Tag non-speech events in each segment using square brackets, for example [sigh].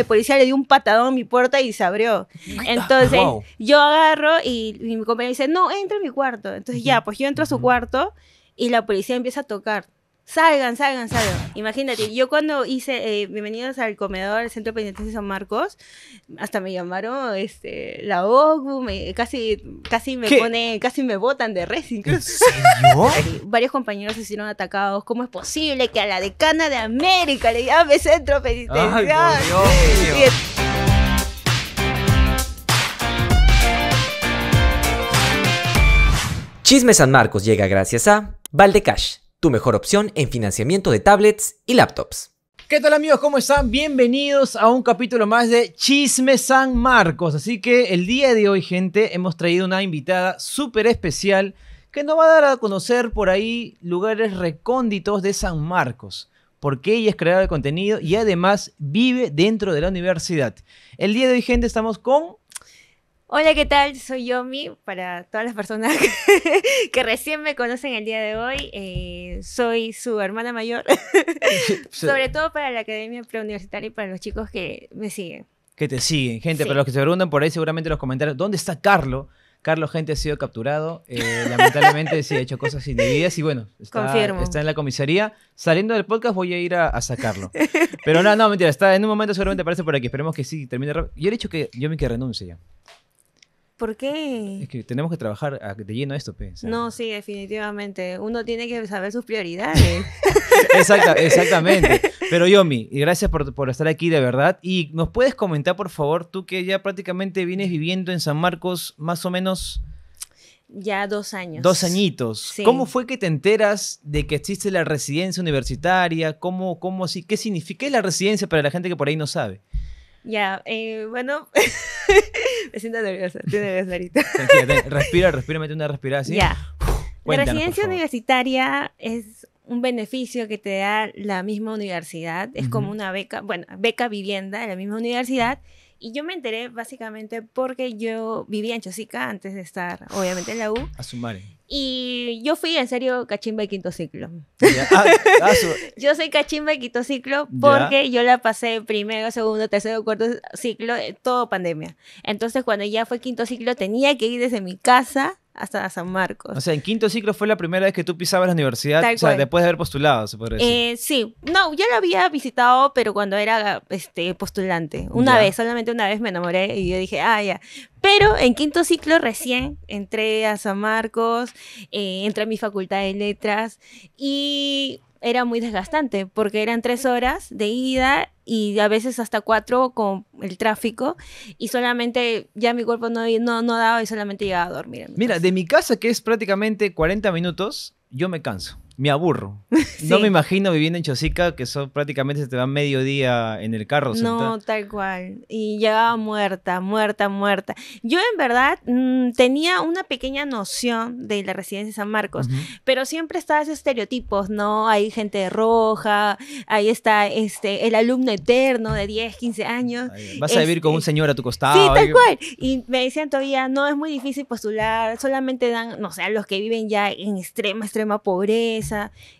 el policía le dio un patadón a mi puerta y se abrió. Entonces yo agarro y, y mi compañero dice, no, entra en mi cuarto. Entonces ya, pues yo entro a su cuarto y la policía empieza a tocar salgan, salgan, salgan. [laughs] Imagínate, yo cuando hice eh, Bienvenidos al Comedor, el Centro Penitenciario San Marcos, hasta me llamaron este, la OGU, casi, casi me casi me botan de res [laughs] Varios compañeros se hicieron atacados. ¿Cómo es posible que a la decana de América le llame Centro Penitenciario? Chisme San Marcos llega gracias a Valdecash tu mejor opción en financiamiento de tablets y laptops. ¿Qué tal amigos? ¿Cómo están? Bienvenidos a un capítulo más de Chisme San Marcos. Así que el día de hoy, gente, hemos traído una invitada súper especial que nos va a dar a conocer por ahí lugares recónditos de San Marcos, porque ella es creadora de contenido y además vive dentro de la universidad. El día de hoy, gente, estamos con Hola, ¿qué tal? Soy Yomi, para todas las personas [laughs] que, recién me conocen el día de hoy. Eh, soy su hermana mayor, [laughs] sobre todo para la Academia Preuniversitaria y para los chicos que me siguen. Que te siguen, gente. Para los que se preguntan por ahí, seguramente los comentarios, ¿dónde está Carlos? Carlos Gente ha sido capturado, eh, lamentablemente sí ha hecho cosas indebidas y bueno, está, en la comisaría. Saliendo del podcast voy a ir a, sacarlo. Pero no, no, mentira, está en un momento seguramente aparece por aquí. Esperemos que sí termine rápido. Yo el he dicho que yo que renuncie ya. ¿Por qué? Es que tenemos que trabajar ah, de lleno esto, pues. no, sí, definitivamente. Uno tiene que saber sus prioridades. [laughs] exactamente. [laughs] Pero Yomi, gracias por, estar aquí de verdad. Y nos puedes comentar, por favor, tú que ya prácticamente vienes viviendo en San Marcos más o menos... Ya dos años. Dos añitos. ¿Cómo fue que te enteras de que existe la residencia universitaria? ¿Cómo, cómo, así? ¿Qué significa la residencia para la gente que por ahí no sabe? Ya, eh, bueno, [laughs] me siento nerviosa, estoy nerviosa ahorita. respira, respira, mete una respirada así. Ya. [laughs] la residencia universitaria es un beneficio que te da la misma universidad, es como una beca, bueno, beca vivienda de la misma universidad y yo me enteré básicamente porque yo vivía en Chosica antes de estar, obviamente, en la U. A su madre. Y yo fui en serio cachimba de quinto ciclo. Ah, ah, [laughs] yo soy cachimba de quinto ciclo porque yo la pasé primero, segundo, tercero, cuarto ciclo, eh, todo pandemia. Entonces, cuando ya fue quinto ciclo, tenía que ir desde mi casa hasta San Marcos. O sea, en quinto ciclo fue la primera vez que tú pisabas la universidad, o sea, después de haber postulado, se podría eh, sí, no, ya lo había visitado, pero cuando era este, postulante. Una vez, solamente una vez me enamoré y yo dije, ah, ya. Pero en quinto ciclo recién entré a San Marcos, eh, entré a mi facultad de letras y era muy desgastante porque eran tres horas de ida y a veces hasta cuatro con el tráfico y solamente ya mi cuerpo no, no, no daba y solamente llegaba a dormir. Mira, de mi casa que es prácticamente 40 minutos, yo me canso me aburro. [laughs] No me imagino viviendo en Chosica, que son, prácticamente se te va mediodía en el carro. No, tal cual. Y llegaba muerta, muerta, muerta. Yo en verdad mm, tenía una pequeña noción de la residencia de San Marcos, pero siempre estaba esos estereotipos, ¿no? Hay gente roja, ahí está este, el alumno eterno de 10, 15 años. Vas a vivir con un este, señor a tu costado. Sí, tal cual. Y me decían todavía, no, es muy difícil postular, solamente dan, no sé, a los que viven ya en extrema, extrema pobreza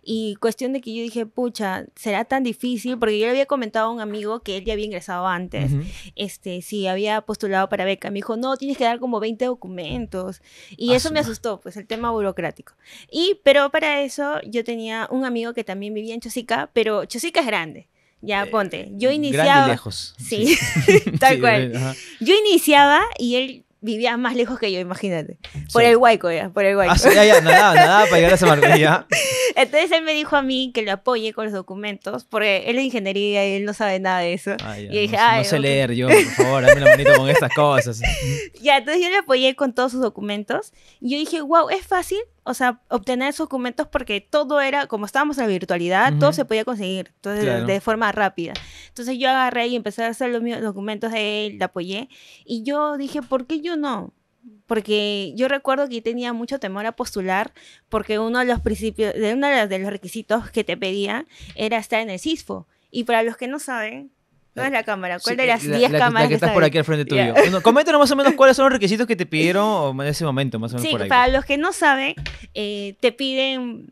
y cuestión de que yo dije, pucha, será tan difícil, porque yo le había comentado a un amigo que él ya había ingresado antes, este, sí, había postulado para beca. Me dijo, no, tienes que dar como 20 documentos. Y eso me asustó, pues el tema burocrático. Y, pero para eso yo tenía un amigo que también vivía en Chosica, pero Chosica es grande. Ya, ponte. Yo iniciaba. lejos. Sí, [laughs] tal cual. Yo iniciaba y él vivía más lejos que yo, imagínate. Por el guayco ya, por el guayco Ah, sí, ya, nada, [laughs] nada, para llegar a esa Entonces él me dijo a mí que lo apoye con los documentos, porque él es ingeniería y él no sabe nada de eso. Ah, y dije, no, no sé leer yo, por favor, dame la manito con estas cosas. [laughs] ya, entonces yo le apoyé con todos sus documentos. Y yo dije, wow, es fácil, o sea, obtener esos documentos porque todo era, como estábamos en la virtualidad, todo se podía conseguir de, forma rápida. Entonces yo agarré y empecé a hacer los documentos de él, le apoyé. Y yo dije, ¿por qué yo no? Porque yo recuerdo que tenía mucho temor a postular porque uno de los principios, de uno de los requisitos que te pedía era estar en el CISFO. Y para los que no saben, ¿Cuál es la cámara. ¿Cuál de eh, las 10 la, cámaras? La que, la estás por aquí al frente tuyo. coméntanos más o menos cuáles son los requisitos que te pidieron en ese momento, más o menos. Sí, por para los que no saben, eh, te piden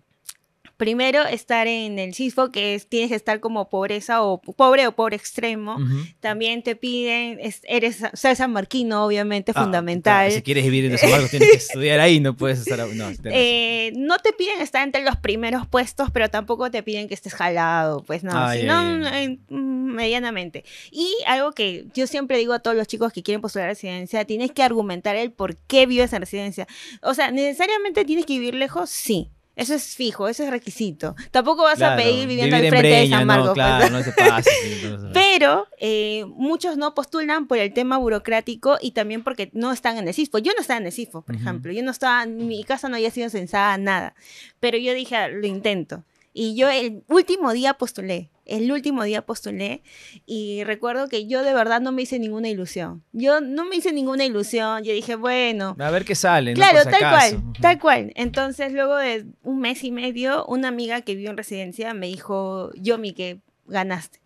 Primero, estar en el CISFO, que es, tienes que estar como pobreza o pobre o pobre extremo. También te piden, eres, o San Marquino, obviamente, ah, fundamental. si quieres vivir en San Marcos, tienes que estudiar ahí, no puedes estar... Eh, no, te piden estar entre los primeros puestos, pero tampoco te piden que estés jalado, pues no, sino mm, medianamente. Y algo que yo siempre digo a todos los chicos que quieren postular a residencia, tienes que argumentar el por qué vives en residencia. O sea, necesariamente tienes que vivir lejos, sí, eso es fijo, eso es requisito. Tampoco vas a pedir viviendo al frente de San Marcos. claro, pues, no se pasa, [laughs] Pero eh, muchos no postulan por el tema burocrático y también porque no están en el SIFO. Yo no estaba en el por ejemplo. Yo no estaba, mi casa no había sido censada nada. Pero yo dije, ah, lo intento. Y yo el último día postulé el último día postulé y recuerdo que yo de verdad no me hice ninguna ilusión. Yo no me hice ninguna ilusión. Yo dije, bueno. A ver qué sale. Claro, tal cual, tal cual. Entonces, luego de un mes y medio, una amiga que vivió en residencia me dijo, Yomi, que ganaste.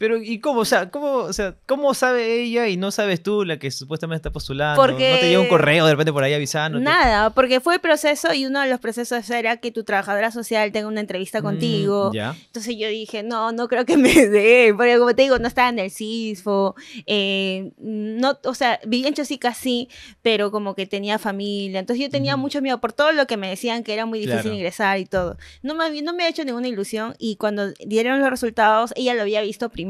Pero, ¿y cómo? O sea, ¿cómo, o sea, ¿cómo sabe ella y no sabes tú la que supuestamente está postulando? ¿No te llega un correo de repente por ahí avisando? Nada, porque fue el proceso y uno de los procesos era que tu trabajadora social tenga una entrevista mm, contigo. Entonces yo dije, no, no creo que me [laughs] dé, porque como te digo, no estaba en el CISFO, eh, no, o sea, vivía en Chosica sí, pero como que tenía familia. Entonces yo tenía mucho miedo por todo lo que me decían que era muy difícil ingresar y todo. No me, no me ha hecho ninguna ilusión y cuando dieron los resultados, ella lo había visto primero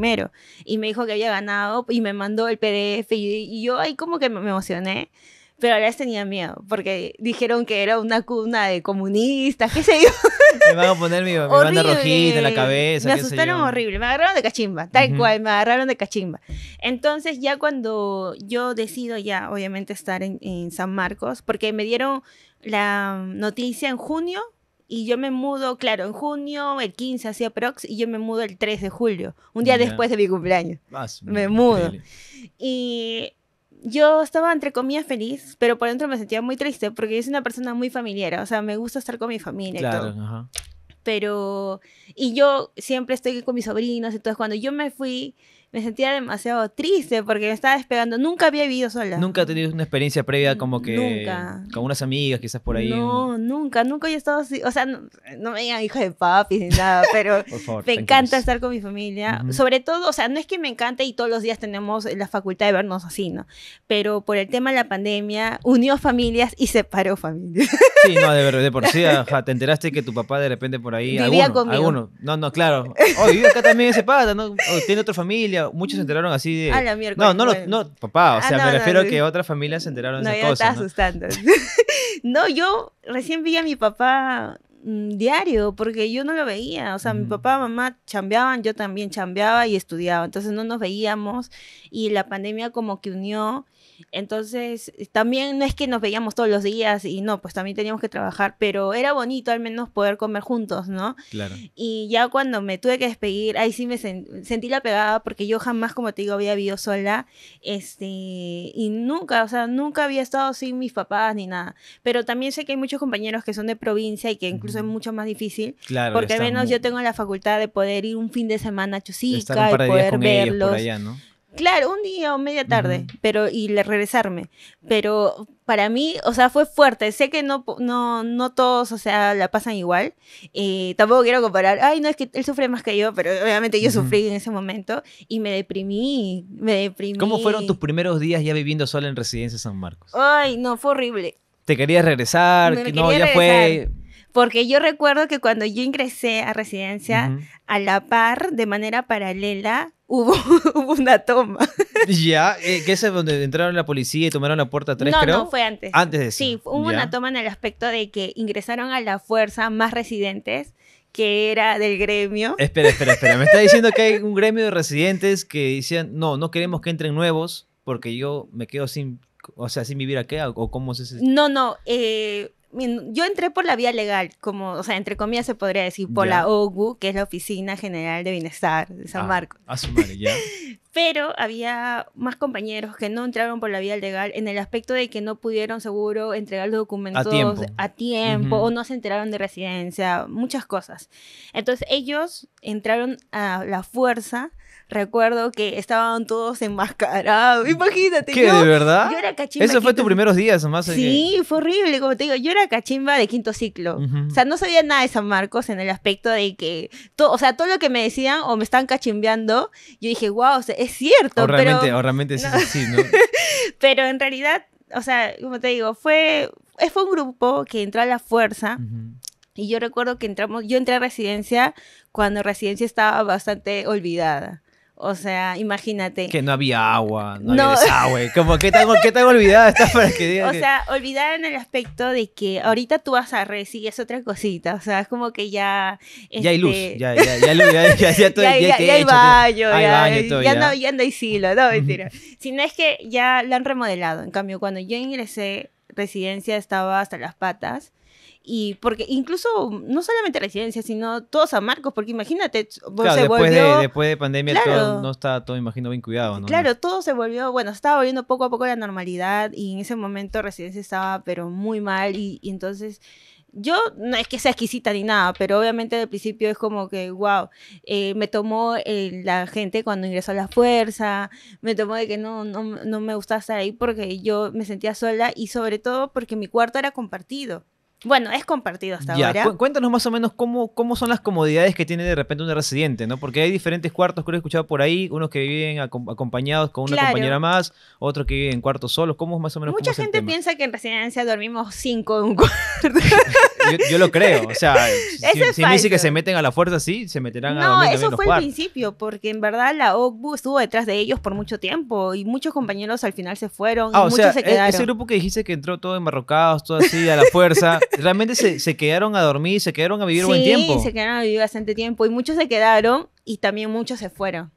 y me dijo que había ganado y me mandó el PDF y, yo ahí como que me emocioné. Pero a veces tenía miedo, porque dijeron que era una cuna de comunistas, qué sé yo. [laughs] Me van a poner mi, rojita en la cabeza. Me asustaron horrible, me agarraron de cachimba, tal cual, me agarraron de cachimba. Entonces ya cuando yo decido ya, obviamente, estar en, en San Marcos, porque me dieron la noticia en junio, y yo me mudo, claro, en junio, el 15 hacía prox, y yo me mudo el 3 de julio, un día después de mi cumpleaños. Más, me mudo. Y yo estaba entre comillas feliz, pero por dentro me sentía muy triste porque yo soy una persona muy familiar, o sea, me gusta estar con mi familia claro, y todo. Ajá. Pero, y yo siempre estoy con mis sobrinos, entonces cuando yo me fui, me sentía demasiado triste porque me estaba despegando. Nunca había vivido sola. Nunca he tenido una experiencia previa como que nunca. con unas amigas quizás por ahí. No, nunca, nunca he estado así. O sea, no, me digan hijo de papi ni nada, [laughs] pero me encanta estar con mi familia. Sobre todo, o sea, no es que me encante y todos los días tenemos la facultad de vernos así, ¿no? Pero por el tema de la pandemia, unió familias y separó familias. [laughs] Sí, no, de, de por sí, te enteraste que tu papá de repente por ahí... Vivía alguno, conmigo. No, no, claro. Oye, oh, acá también ese pata, ¿no? Oh, tiene otra familia muchos se enteraron así de. No, no, papá, o ah, sea, me refiero que otras familias se enteraron de cosas. asustando. [laughs] no, yo recién vi a mi papá mm, diario, porque yo no lo veía. O sea, mi mm. papá, mamá chambeaban, yo también chambeaba y estudiaba. Entonces no nos veíamos y la pandemia como que unió entonces, eh, también no es que nos veíamos todos los días y no, pues también teníamos que trabajar, pero era bonito al menos poder comer juntos, ¿no? Claro. Y ya cuando me tuve que despedir, ahí sí me sentí la pegada porque yo jamás, como te digo, había vivido sola, este, y nunca, o sea, nunca había estado sin mis papás ni nada. Pero también sé que hay muchos compañeros que son de provincia y que incluso es mucho más difícil, claro, porque al menos yo tengo la facultad de poder ir un fin de semana a Chusica y poder verlos. Claro, un día o media tarde, pero y le regresarme. Pero para mí, o sea, fue fuerte. Sé que no, no, no todos, o sea, la pasan igual. Eh, tampoco quiero comparar, ay, no, es que él sufre más que yo, pero obviamente yo sufrí en ese momento y me deprimí, me deprimí. ¿Cómo fueron tus primeros días ya viviendo sola en Residencia San Marcos? Ay, no, fue horrible. ¿Te querías regresar? no, ya fue... Porque yo recuerdo que cuando yo ingresé a residencia, a la par, de manera paralela, [laughs] hubo, una toma. ya, eh, que es donde entraron la policía y tomaron la puerta 3, no, No, fue antes. Antes de eso. Sí, hubo una toma en el aspecto de que ingresaron a la fuerza más residentes que era del gremio. Espera, espera, espera. Me está diciendo que hay un gremio de residentes que decían, no, no queremos que entren nuevos porque yo me quedo sin, o sea, sin vivir aquí o cómo es ese? No, no, eh, yo entré por la vía legal, como, o sea, entre comillas se podría decir, por la OGU, que es la Oficina General de Bienestar de San ah, Marcos. A su madre, [laughs] Pero había más compañeros que no entraron por la vía legal en el aspecto de que no pudieron seguro entregar los documentos a tiempo, o no se enteraron de residencia, muchas cosas. Entonces ellos entraron a la fuerza recuerdo que estaban todos enmascarados. Imagínate. ¿Qué, de verdad? Yo era cachimba. Eso fue tus primeros días, más. Sí, fue horrible. Como te digo, yo era cachimba de quinto ciclo. O sea, no sabía nada de San Marcos en el aspecto de que, todo, o sea, todo lo que me decían o me estaban cachimbeando, yo dije, wow, es cierto. realmente, pero... realmente es así, [laughs] pero en realidad, o sea, como te digo, fue, fue un grupo que entró a la fuerza. Y yo recuerdo que entramos, yo entré a residencia cuando residencia estaba bastante olvidada. O sea, imagínate. Que no había agua, no, había desagüe. Como, que tengo qué tan olvidada esta para [laughs] que digas? O sea, olvidada en el aspecto de que ahorita tú vas a res y es otra cosita. O sea, es como que ya. Ya hay luz. Ya, este, ya, ya, ya, hay baño. Ya, ya, No, ya no hay silo, no, [laughs] mentira. Sino es que ya lo han remodelado. En cambio, cuando yo ingresé, residencia estaba hasta las patas y porque incluso no solamente Residencia sino todos a Marcos, porque imagínate, claro, después, de, después de pandemia todo, no está todo, imagino, bien cuidado, ¿no? Claro, todo se volvió, bueno, estaba volviendo poco a poco la normalidad y en ese momento residencia estaba, pero muy mal y, entonces... Yo no es que sea exquisita ni nada, pero obviamente al principio es como que, wow, eh, me tomó eh, la gente cuando ingresó a la fuerza, me tomó de que no, no, no me gustaba estar ahí porque yo me sentía sola y sobre todo porque mi cuarto era compartido. Bueno, es compartido hasta ahora. cuéntanos más o menos cómo, cómo son las comodidades que tiene de repente un residente, ¿no? Porque hay diferentes cuartos, creo que he escuchado por ahí, unos que viven acompañados con una compañera más, otros que viven en cuartos solos. ¿Cómo es más o menos? Mucha gente piensa que en residencia dormimos cinco en un cuarto. [laughs] yo, lo creo. O sea, [laughs] si, me dice que se meten a la fuerza, sí, se meterán a a fuerza. No, eso fue el principio, porque en verdad la Ogbu estuvo detrás de ellos por mucho tiempo y muchos compañeros al final se fueron. Ah, muchos sea, se e, quedaron. ese grupo que dijiste que entró todo embarrocados, todo así a la fuerza, [laughs] realmente se, quedaron a dormir, se quedaron a vivir buen tiempo. Sí, se quedaron a vivir bastante tiempo y muchos se quedaron y también muchos se fueron.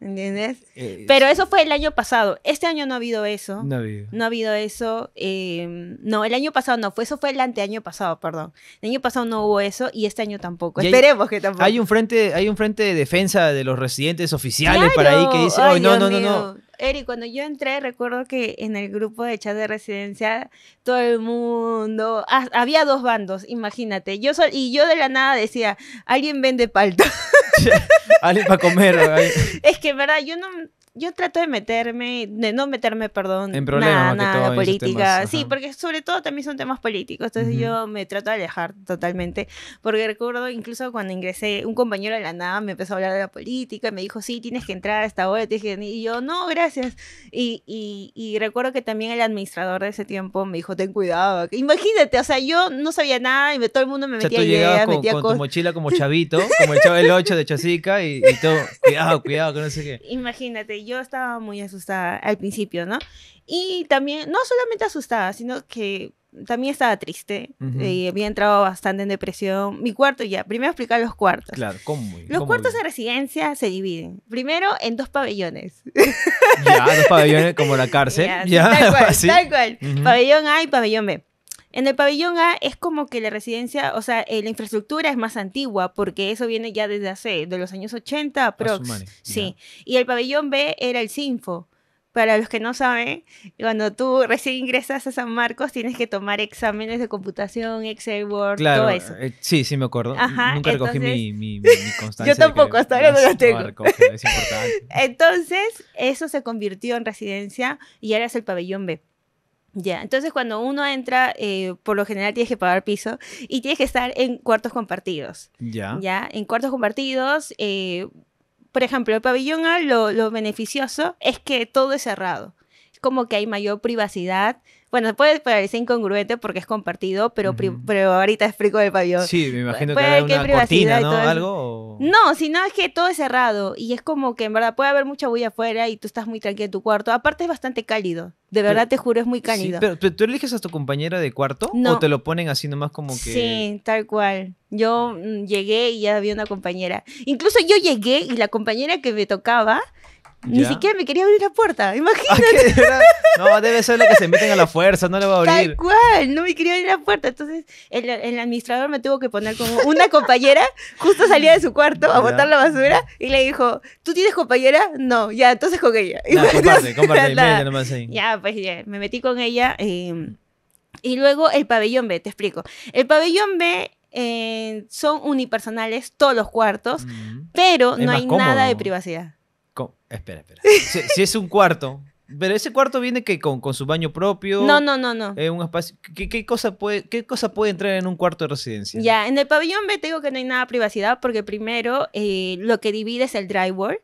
¿Entiendes? Eh, Pero eso fue el año pasado. Este año no ha habido eso. No ha habido. eso. Em, no, el año pasado no fue. Eso fue el anteaño pasado, perdón. El año pasado no hubo eso y este año tampoco. Esperemos que tampoco. Hay un frente, hay un frente de defensa de los residentes oficiales para ahí que dice, no, no, no, no. Eri, cuando yo entré, recuerdo que en el grupo de chat de residencia, todo el mundo, había dos bandos, imagínate. Yo y yo de la nada decía, alguien vende palta. [laughs] alguien para comer. [laughs] es que, verdad, yo no, yo trato de meterme, de no meterme, perdón, en problemas, nada, nada, política. sí, porque sobre todo también son temas políticos, entonces yo me trato de alejar totalmente, porque recuerdo incluso cuando ingresé, un compañero de la nada me empezó a hablar de la política me dijo, sí, tienes que entrar a esta hora, y yo, no, gracias. Y, y, recuerdo que también el administrador de ese tiempo me dijo, ten cuidado. Imagínate, o sea, yo no sabía nada y todo el mundo me metía o sea, con, tu mochila como [laughs] chavito, como el chavo del 8 de Chosica y, y todo, cuidado, cuidado, que no sé qué. Imagínate, yo estaba muy asustada al principio, ¿no? Y también, no solamente asustada, sino que también estaba triste, había entrado bastante en depresión. Mi cuarto ya, primero explicar los cuartos. Claro, ¿cómo? Los cuartos de residencia se dividen, primero en dos pabellones. [laughs] Ya, dos pabellones como la cárcel. Ya, [laughs] Tal cual, Pabellón A y pabellón B. En el pabellón A es como que la residencia, o sea, eh, la infraestructura es más antigua porque eso viene ya desde hace, de los años 80 aprox. sí. Y el pabellón B era el Sinfo. Para los que no saben, cuando tú recién ingresas a San Marcos tienes que tomar exámenes de computación, Excel, Word, todo eso. Eh, sí, sí me acuerdo. Ajá, Nunca recogí mi, mi, [laughs] constancia. Yo tampoco, hasta ahora no lo tengo. es importante. [laughs] entonces, eso se convirtió en residencia y ahora es el pabellón B. Ya, entonces cuando uno entra, eh, por lo general tienes que pagar piso y tienes que estar en cuartos compartidos. Ya. Ya, en cuartos compartidos, eh, por ejemplo, el pabellón A, lo, lo beneficioso es que todo es cerrado. Es como que hay mayor privacidad bueno, puede parecer incongruente porque es compartido, pero, pero ahorita explico el pabellón. Sí, me imagino que hay una cortina, ¿no? ¿Algo? No, sino es que todo es cerrado y es como que en verdad puede haber mucha bulla afuera y tú estás muy tranquilo en tu cuarto. Aparte es bastante cálido. De verdad te juro, es muy cálido. pero, tú eliges a tu compañera de cuarto o te lo ponen así nomás como que. Sí, tal cual. Yo mm, llegué y ya había una compañera. Incluso yo llegué y la compañera que me tocaba ni siquiera me quería abrir la puerta, ah, imagínate. No, debe ser la que se meten a la fuerza, no le va a abrir. Tal cual, no me quería abrir la puerta. Entonces, el, administrador me tuvo que poner como una compañera, justo salía de su cuarto a botar la basura y le dijo, ¿tú tienes compañera? No, ya, entonces con ella. [laughs] comparte, comparte, Ya, pues ya, me metí con ella. Em, y luego el pabellón B, te explico. El pabellón B eh, son unipersonales todos los cuartos, mm. pero no hay nada de privacidad. Espera, espera. Si, es un cuarto. Pero ese cuarto viene que con, con su baño propio. No, no, no, no. es eh, un espacio. ¿Qué, cosa puede, ¿Qué cosa puede entrar en un cuarto de residencia? Ya, en el pabellón B digo que no hay nada de privacidad porque primero eh, lo que divide es el drywall.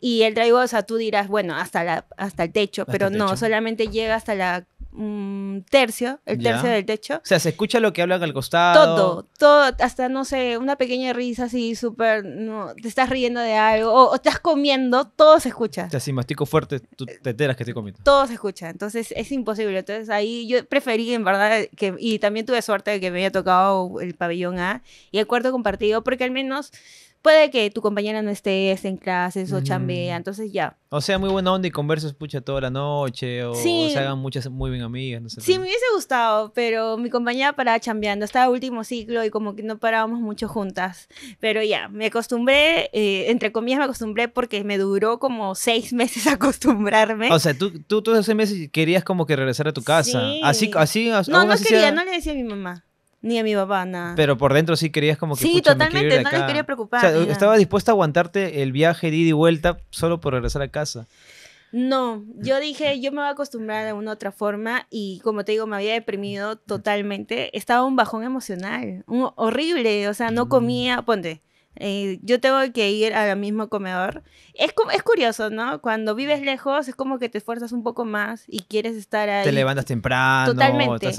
Y el drywall, o sea, tú dirás, bueno, hasta, la, hasta el techo, pero no, solamente llega hasta la un tercio, el tercio del techo. O sea, se escucha lo que hablan al costado. Todo, todo, hasta no sé, una pequeña risa así, súper, no, te estás riendo de algo, o, estás comiendo, todo se escucha. O sea, si mastico fuerte, te enteras que estoy comiendo. Todo se escucha, entonces es imposible. Entonces ahí yo preferí, en verdad, que, y también tuve suerte de que me haya tocado el pabellón A y el cuarto compartido, porque al menos puede que tu compañera no esté, en clases o chambea, entonces ya. O sea, muy buena onda y conversas pucha toda la noche o, se hagan muchas muy bien amigas, no sé. Sí, me hubiese gustado, pero mi compañera paraba chambeando, estaba último ciclo y como que no parábamos mucho juntas, pero ya, me acostumbré, eh, entre comillas me acostumbré porque me duró como seis [laughs] meses acostumbrarme. O sea, tú, tú todos esos seis meses querías como que regresar a tu casa, sí. así, así, no, no quería, no le decía a mi mamá ni a mi papá, nada. Pero por dentro sí querías como que. Sí, totalmente, no les quería preocupar. O sea, estaba dispuesta a aguantarte el viaje de ida y vuelta solo por regresar a casa. No, yo dije, yo me voy a acostumbrar a una otra forma y como te digo, me había deprimido totalmente. Estaba un bajón emocional, horrible, o sea, no mm. comía, ponte, eh, yo tengo que ir al mismo comedor. Es, es curioso, ¿no? Cuando vives lejos es como que te esfuerzas un poco más y quieres estar ahí. Te levantas temprano. Totalmente.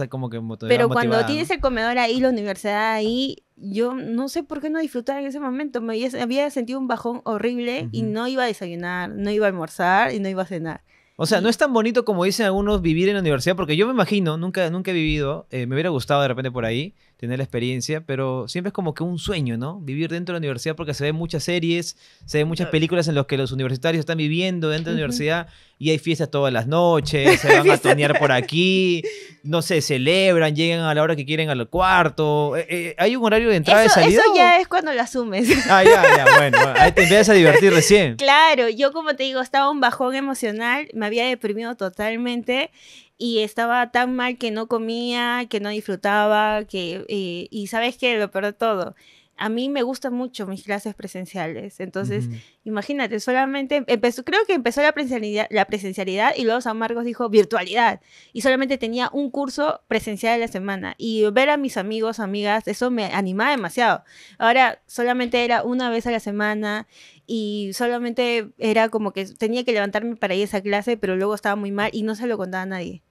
Pero cuando tienes el comedor ahí, la universidad ahí, yo no sé por qué no disfrutar en ese momento. Me había, sentido un bajón horrible y no iba a desayunar, no iba a almorzar y no iba a cenar. O sea, no es tan bonito como dicen algunos vivir en la universidad, porque yo me imagino, nunca, nunca he vivido, eh, me hubiera gustado de repente por ahí, tener la experiencia, pero siempre es como que un sueño, ¿no? Vivir dentro de la universidad porque se ven muchas series, se ven muchas películas en las que los universitarios están viviendo dentro de la universidad y hay fiestas todas las noches, se van a tonear por aquí, no se celebran, llegan a la hora que quieren al cuarto. Eh, eh, ¿Hay un horario de entrada y salida? Eso ya es cuando lo asumes. Ah, ya, ya, bueno, ahí te empiezas a divertir recién. Claro, yo como te digo, estaba un bajón emocional, me había deprimido totalmente y estaba tan mal que no comía, que no disfrutaba, que, eh, y sabes qué? lo peor de todo, a mí me gustan mucho mis clases presenciales. Entonces, imagínate, solamente empezó, creo que empezó la presencialidad, la presencialidad y luego San Marcos dijo virtualidad. Y solamente tenía un curso presencial a la semana. Y ver a mis amigos, amigas, eso me animaba demasiado. Ahora solamente era una vez a la semana y solamente era como que tenía que levantarme para ir a esa clase, pero luego estaba muy mal y no se lo contaba a nadie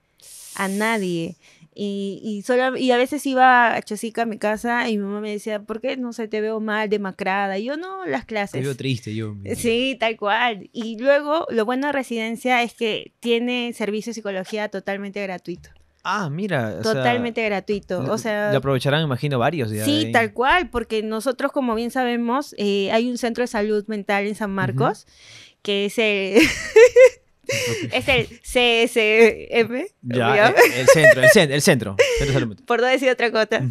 a nadie. Y, y a veces iba a Chosica a mi casa y mi mamá me decía, ¿por qué no sé, te veo mal, demacrada? Y yo no, las clases. yo triste, yo. Sí, tal cual. Y luego, lo bueno de residencia es que tiene servicio de psicología totalmente gratuito. Ah, mira. Totalmente o gratuito. O sea, lo aprovecharán, imagino, varios. Ya sí, tal cual, porque nosotros, como bien sabemos, eh, hay un centro de salud mental en San Marcos, que es [laughs] es el CSM. Ya, eh, el, centro, el Por no decir otra cosa.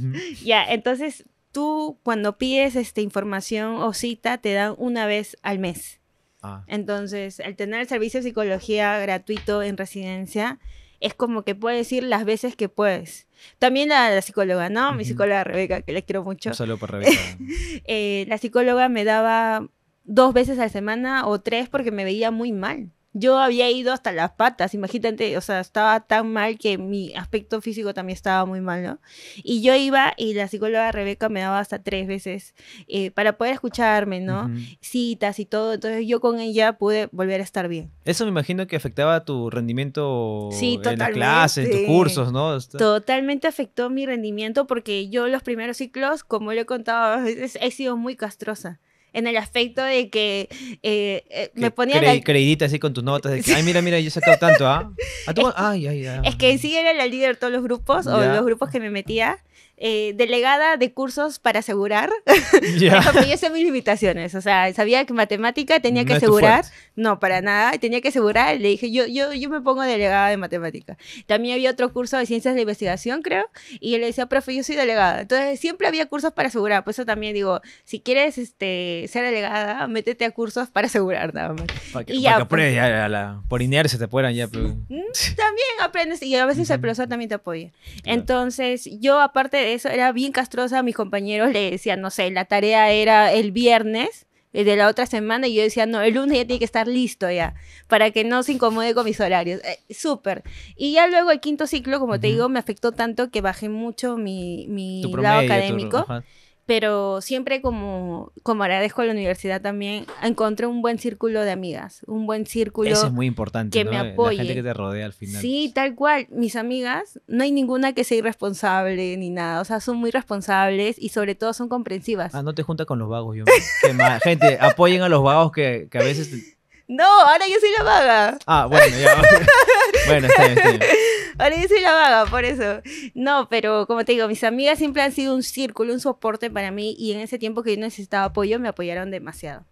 Ya, entonces tú cuando pides esta información o cita, te dan una vez al mes. Ah. Entonces, al tener el servicio de psicología gratuito en residencia, es como que puedes ir las veces que puedes. También la, la psicóloga, ¿no? Mi psicóloga Rebeca, que la quiero mucho. solo por Rebeca. [laughs] Eh, la psicóloga me daba dos veces a la semana o tres porque me veía muy mal yo había ido hasta las patas, imagínate, o sea, estaba tan mal que mi aspecto físico también estaba muy mal, ¿no? Y yo iba y la psicóloga Rebeca me daba hasta tres veces eh, para poder escucharme, ¿no? Citas y todo, entonces yo con ella pude volver a estar bien. Eso me imagino que afectaba tu rendimiento en las clases, en tus cursos, ¿no? Totalmente afectó mi rendimiento porque yo los primeros ciclos, como le he contado, he sido muy castrosa en el aspecto de que eh, eh, me ponía la... creidita así con tus notas ay mira mira yo he sacado [laughs] tanto ah, ah es, ay, ay, es que sí era la líder de todos los grupos o los grupos que me metía eh, delegada de cursos para asegurar. Yeah. yo sé mis limitaciones, o sea, sabía que matemática tenía que asegurar, no, para nada, tenía que asegurar, le dije, yo, yo, yo me pongo delegada de matemática. También había otro curso de ciencias de investigación, creo, y él le decía, profe, yo soy delegada. Entonces, siempre había cursos para asegurar, por eso también digo, si quieres este, ser delegada, métete a cursos para asegurar nada más. Para que, y ya, por inercia te puedan ya. Mm, [laughs] también aprendes, y a veces el profesor también te apoya. Entonces, yo aparte eso, era bien castrosa, mis compañeros le decían, no sé, la tarea era el viernes eh, de la otra semana y yo decía, no, el lunes ya tiene que estar listo ya, para que no se incomode con mis horarios. Eh, súper. Y ya luego el quinto ciclo, como te digo, me afectó tanto que bajé mucho mi, mi lado académico pero siempre como, como agradezco a la universidad también, encontré un buen círculo de amigas, un buen círculo. muy importante. Que me apoye. gente que te rodea al final. Sí, tal cual. Mis amigas, no hay ninguna que sea irresponsable ni nada. O sea, son muy responsables y sobre todo son comprensivas. Ah, no te juntas con los vagos, yo. Qué Gente, apoyen a los vagos que, que a veces no, ahora yo soy la vaga. Ah, bueno, ya. [laughs] bueno, está bien, está Ahora yo soy la vaga, por eso. No, pero como te digo, mis amigas siempre han sido un círculo, un soporte para mí y en ese tiempo que yo necesitaba apoyo me apoyaron demasiado.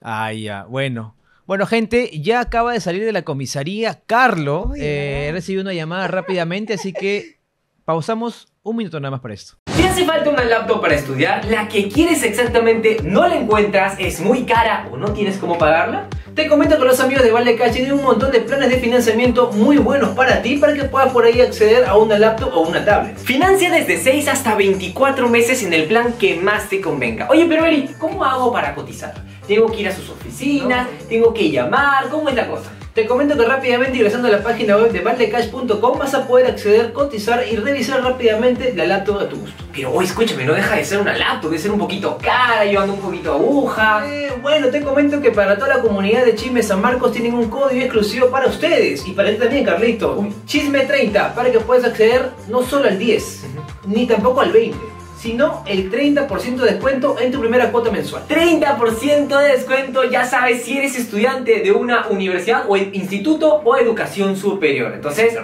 Ah, ya, bueno. Bueno, gente, ya acaba de salir de la comisaría. Carlos eh, He recibido una llamada rápidamente, así que Pausamos un minuto nada más para esto. Si hace falta una laptop para estudiar, la que quieres exactamente no la encuentras, es muy cara o no tienes cómo pagarla, te comento que los amigos de Valdecash tienen un montón de planes de financiamiento muy buenos para ti para que puedas por ahí acceder a una laptop o una tablet. Financia desde 6 hasta 24 meses en el plan que más te convenga. Oye, pero Eri, ¿cómo hago para cotizar? ¿Tengo que ir a sus oficinas? ¿Tengo que llamar? ¿Cómo es la cosa? Te comento que rápidamente ingresando a la página web de valdecash.com vas a poder acceder, cotizar y revisar rápidamente la laptop a tu gusto. Pero hoy, escúchame, no deja de ser una laptop, de ser un poquito cara, llevando un poquito aguja. Eh, bueno, te comento que para toda la comunidad de Chisme San Marcos tienen un código exclusivo para ustedes y para ti también, Carlito. Chisme 30, para que puedas acceder no solo al 10, ni tampoco al 20 sino el 30% de descuento en tu primera cuota mensual. 30% de descuento, ya sabes si eres estudiante de una universidad o instituto o educación superior. Entonces,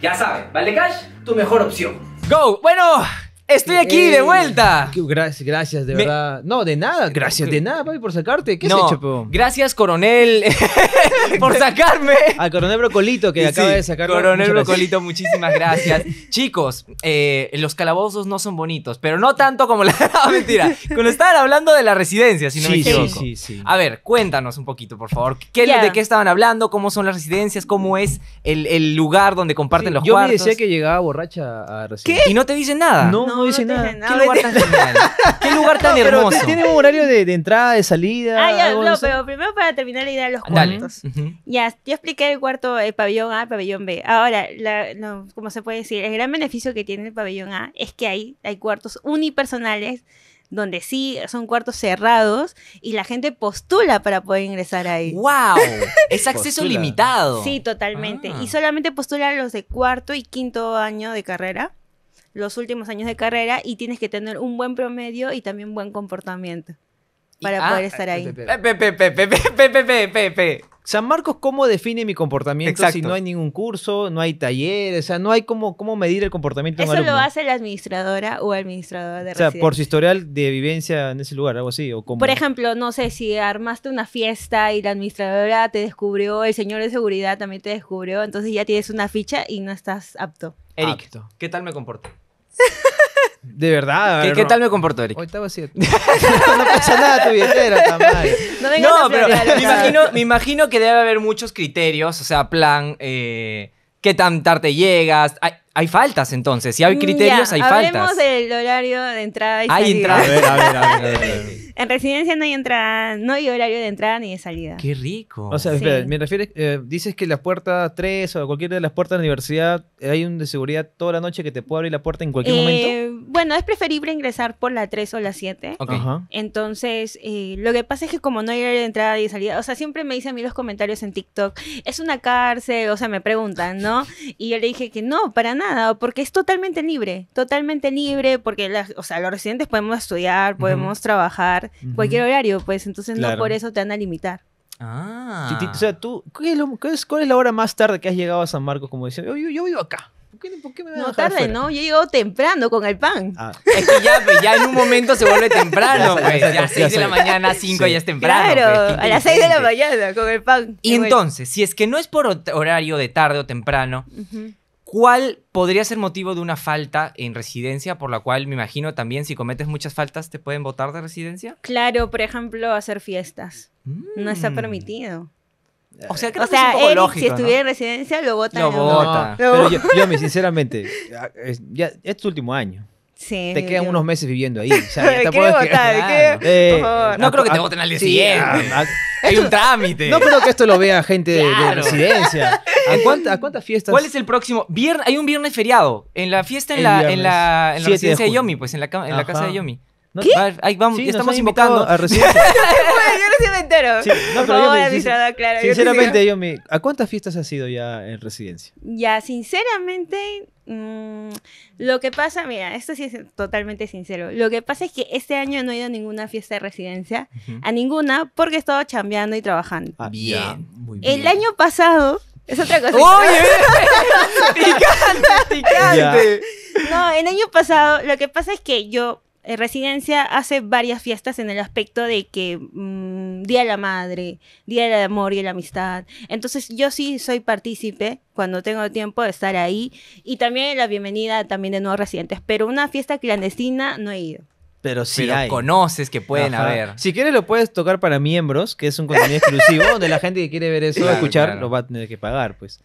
ya sabes, ¿vale cash? Tu mejor opción. Go. Bueno, Estoy aquí de vuelta. Gracias, gracias de verdad. No, de nada. Gracias, de nada, papi, por sacarte. ¿Qué no, Gracias, coronel. [laughs] [laughs] por sacarme. Al coronel Brocolito que acaba de sacar. Coronel Brocolito, muchísimas gracias. [laughs] Chicos, eh, los calabozos no son bonitos, pero no tanto como la. [laughs] mentira. Cuando estaban hablando de la residencia, si no me equivoco. Sí, sí, A ver, cuéntanos un poquito, por favor. ¿Qué, ¿De qué estaban hablando? ¿Cómo son las residencias? ¿Cómo es el, lugar donde comparten los cuartos? Yo me decía que llegaba borracha a residencia. ¿Qué? Y no te dicen nada. No, no, dice dicen nada. ¿Qué, lugar tan genial? ¿Qué lugar tan hermoso? tiene un horario de, entrada, de salida. Ah, no, pero primero para terminar ir a los cuartos. Ya, yo expliqué el cuarto, el pabellón A, el pabellón B. Ahora, como se puede decir, el gran beneficio que tiene el pabellón A es que ahí hay, hay cuartos unipersonales donde sí son cuartos cerrados y la gente postula para poder ingresar ahí. ¡Wow! [laughs] Es acceso limitado. Sí, totalmente. Ah. Y solamente postulan los de cuarto y quinto año de carrera, los últimos años de carrera, y tienes que tener un buen promedio y también buen comportamiento para ah, poder estar ah, ahí. Pepe, pepe, pepe, pepe, San Marcos, ¿cómo define mi comportamiento si no hay ningún curso, no hay taller? o sea, no hay cómo, cómo medir el comportamiento Eso de lo hace la administradora o administradora de O sea, por su historial de vivencia en ese lugar, algo así, o Por ejemplo, no sé, si armaste una fiesta y la administradora te descubrió, el señor de seguridad también te descubrió, entonces ya tienes una ficha y no estás apto. Eric, ¿qué tal me comporto? [laughs] De verdad. ¿Qué, ¿qué tal me comporto, Eric? Hoy estaba siete. no pasa nada tu billetera, era [laughs] No, mal. no pero me imagino, me imagino, que debe haber muchos criterios, o sea, plan, eh, qué tan tarde llegas. Hay faltas entonces, si hay criterios, hay faltas. Hablemos del horario de entrada y salida. Hay entrada. en residencia no hay entrada, no hay horario de entrada ni de salida. Qué rico. O sea, me refieres, eh, dices que la puerta 3 o cualquiera de las puertas de la universidad, eh, hay un de seguridad toda la noche que te puede abrir la puerta en cualquier eh, momento. Bueno, es preferible ingresar por la 3 o la 7. Ajá. Entonces, lo que pasa es que como no hay horario de entrada y de salida, o sea, siempre me dicen a mí los comentarios en TikTok, es una cárcel, o sea, me preguntan, ¿no? Y yo le dije que no, para nada porque es totalmente libre, totalmente libre, porque o sea, los residentes podemos estudiar, podemos trabajar, cualquier horario, pues entonces no por eso te van a limitar. Ah. O sea, tú, ¿cuál es la hora más tarde que has llegado a San Marcos? Como diciendo, yo, vivo acá. ¿Por qué, por qué me no tarde, no, yo llego temprano con el pan. Ah. Es que pues, ya, en un momento se vuelve temprano, pues. las 6 de la mañana, 5 ya es temprano. Claro, pues, a las 6 de la mañana con el pan. Y entonces, si es que no es por horario de tarde o temprano, ¿Cuál podría ser motivo de una falta en residencia, por la cual me imagino también si cometes muchas faltas te pueden votar de residencia? Claro, por ejemplo, hacer fiestas. No está mm. permitido. O sea, creo que si estuviera en residencia, lo votan. pero yo, sinceramente, ya, tu último año, te quedan unos meses viviendo ahí. [laughs] te no creo que te voten al día siguiente. Hay un trámite. No creo que esto lo vea gente de, residencia. ¿A, cuántas fiestas? ¿Cuál es el próximo? Hay un viernes feriado. En la fiesta en, la, residencia de, Yomi, pues, en la, casa de Yomi. ¿Qué? Ahí vamos, estamos invitando. A [laughs] residencia. [laughs] yo recién entero. Sí, no, pero yo me, sinceramente, claro, sinceramente Yomi, ¿a cuántas fiestas has ido ya en residencia? Ya, sinceramente, Mm, lo que pasa, mira, esto sí es totalmente sincero. Lo que pasa es que este año no he ido a ninguna fiesta de residencia, a ninguna, porque he estado chambeando y trabajando. Ah, muy bien. El año pasado, es otra cosa. ¡Oye! [laughs] ¡Picante, No, el año pasado, lo que pasa es que yo eh, residencia hace varias fiestas en el aspecto de que mm, Día de la Madre, Día del Amor y la Amistad. Entonces yo sí soy partícipe cuando tengo tiempo de estar ahí y también la bienvenida también de nuevos residentes, pero una fiesta clandestina no he ido. Pero sí conoces que pueden haber. Si quieres lo puedes tocar para miembros, que es un contenido exclusivo de la gente que quiere ver eso, escuchar, lo va a tener que pagar, pues.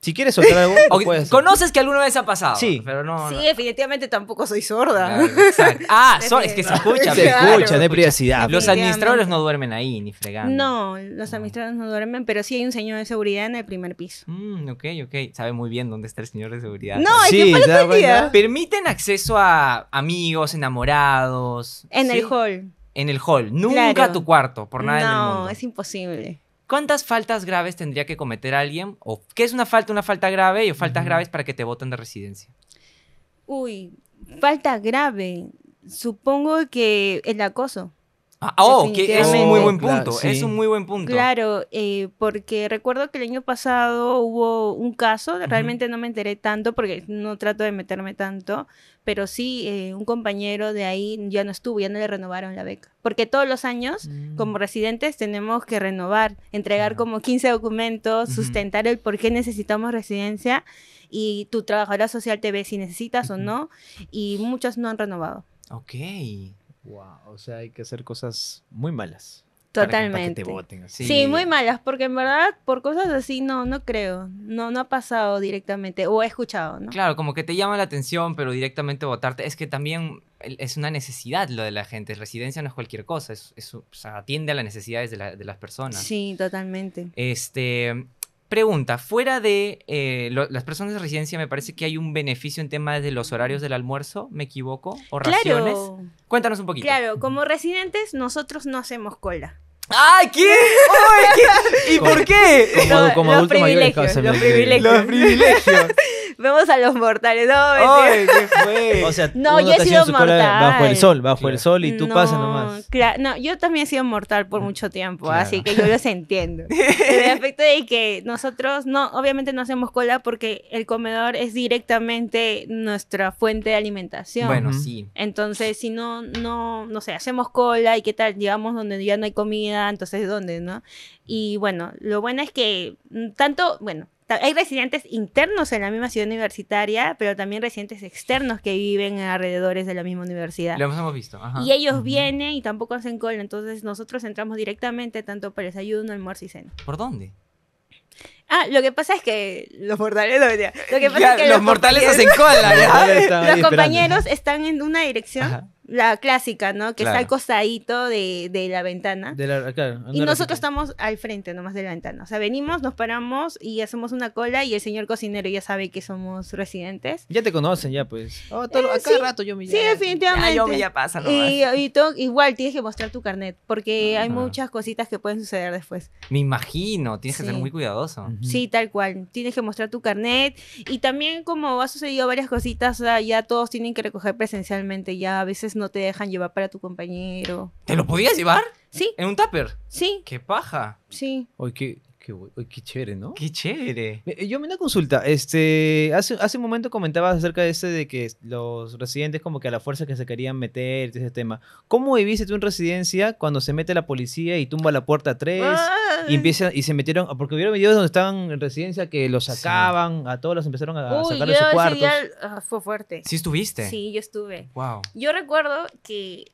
Si quieres soltar algo, [laughs] ¿Conoces que alguna vez ha pasado? Sí. Pero no. Sí, definitivamente tampoco soy sorda. [laughs] ah, es que se escucha. Se escucha, no privacidad. Los administradores no duermen ahí, ni fregando. No, los administradores no duermen, pero sí hay un señor de seguridad en el primer piso. Mm, ok, ok. Sabe muy bien dónde está el señor de seguridad. No, hay sí, que Permiten acceso a amigos, enamorados. En el hall. En el hall. Nunca a tu cuarto, por nada del No, es imposible. ¿Cuántas faltas graves tendría que cometer alguien? ¿O qué es una falta, una falta grave o faltas graves para que te voten de residencia? Uy, falta grave. Supongo que el acoso. Ah, oh, es un muy buen punto, claro, es eh, un muy buen punto. Claro, porque recuerdo que el año pasado hubo un caso, realmente no me enteré tanto porque no trato de meterme tanto, pero sí eh, un compañero de ahí ya no estuvo, ya no le renovaron la beca. Porque todos los años, como mm. residentes, tenemos que renovar, entregar como 15 documentos, sustentar el por qué necesitamos residencia y tu trabajadora social te ve si necesitas o no, y muchos no han renovado. Ok. Wow, o sea, hay que hacer cosas muy malas. Totalmente. sí, muy malas, porque en verdad por cosas así no, no creo, no, no ha pasado directamente o he escuchado, ¿no? Claro, como que te llama la atención, pero directamente votarte es que también es una necesidad lo de la gente, residencia no es cualquier cosa, eso atiende a las necesidades de, de, las personas. Sí, totalmente. Este, Pregunta, fuera de eh, las personas de residencia, me parece que hay un beneficio en tema de los horarios del almuerzo, ¿me equivoco? ¿O claro. raciones? Cuéntanos un poquito. Claro, como residentes nosotros no hacemos cola. ¡Ay, qué! [laughs] ¿Y por qué? Como, los, privilegios, los privilegios. Los privilegios. Vemos a los mortales. ¡Ay, qué fue! O sea, no, yo he sido mortal. Bajo el sol, bajo el sol y tú pasas nomás. Claro, no, yo también he sido mortal por mm, mucho tiempo, así que yo los entiendo. [laughs] el de que nosotros no, obviamente no hacemos cola porque el comedor es directamente nuestra fuente de alimentación. Bueno, sí. Entonces, si no, no, no sé, hacemos cola y qué tal, llegamos donde ya no hay comida, entonces, ¿dónde, no? Y bueno, lo bueno es que mm, tanto, bueno, hay residentes internos en la misma ciudad universitaria, pero también residentes externos que viven alrededores de la misma universidad. Lo hemos visto. Y ellos vienen y tampoco hacen cola, entonces nosotros entramos directamente tanto para desayuno, almuerzo y cena. ¿Por dónde? Ah, lo que pasa es que los mortales, lo [laughs] que los, mortales hacen cola. [laughs] los compañeros están en una dirección la clásica, ¿no? Que está al costadito de, la ventana. y nosotros estamos al frente nomás de la ventana. O sea, venimos, nos paramos y hacemos una cola y el señor cocinero ya sabe que somos residentes. Ya te conocen, ya pues. Oh, eh, rato yo me Sí, definitivamente. Y, y igual tienes que mostrar tu carnet porque hay muchas cositas que pueden suceder después. Me imagino, tienes que ser muy cuidadoso. Sí, tal cual. Tienes que mostrar tu carnet y también como ha sucedido varias cositas, ya todos tienen que recoger presencialmente, ya a veces no te dejan llevar para tu compañero. ¿Te lo podías llevar? Sí. ¿En un tupper? Sí. ¡Qué paja! Sí. Oye, qué, Qué, chévere, ¿no? Qué chévere. Yo me una consulta. Este, hace, hace un momento comentabas acerca de este de que los residentes como que a la fuerza que se querían meter, ese tema. ¿Cómo viviste tú en residencia cuando se mete la policía y tumba la puerta 3 y se metieron ah, porque hubieron videos donde estaban en residencia que los sacaban, a todos los empezaron a sacar de su cuarto. Ah, fue fuerte. ¿Sí estuviste? Sí, yo estuve. Wow. Yo recuerdo que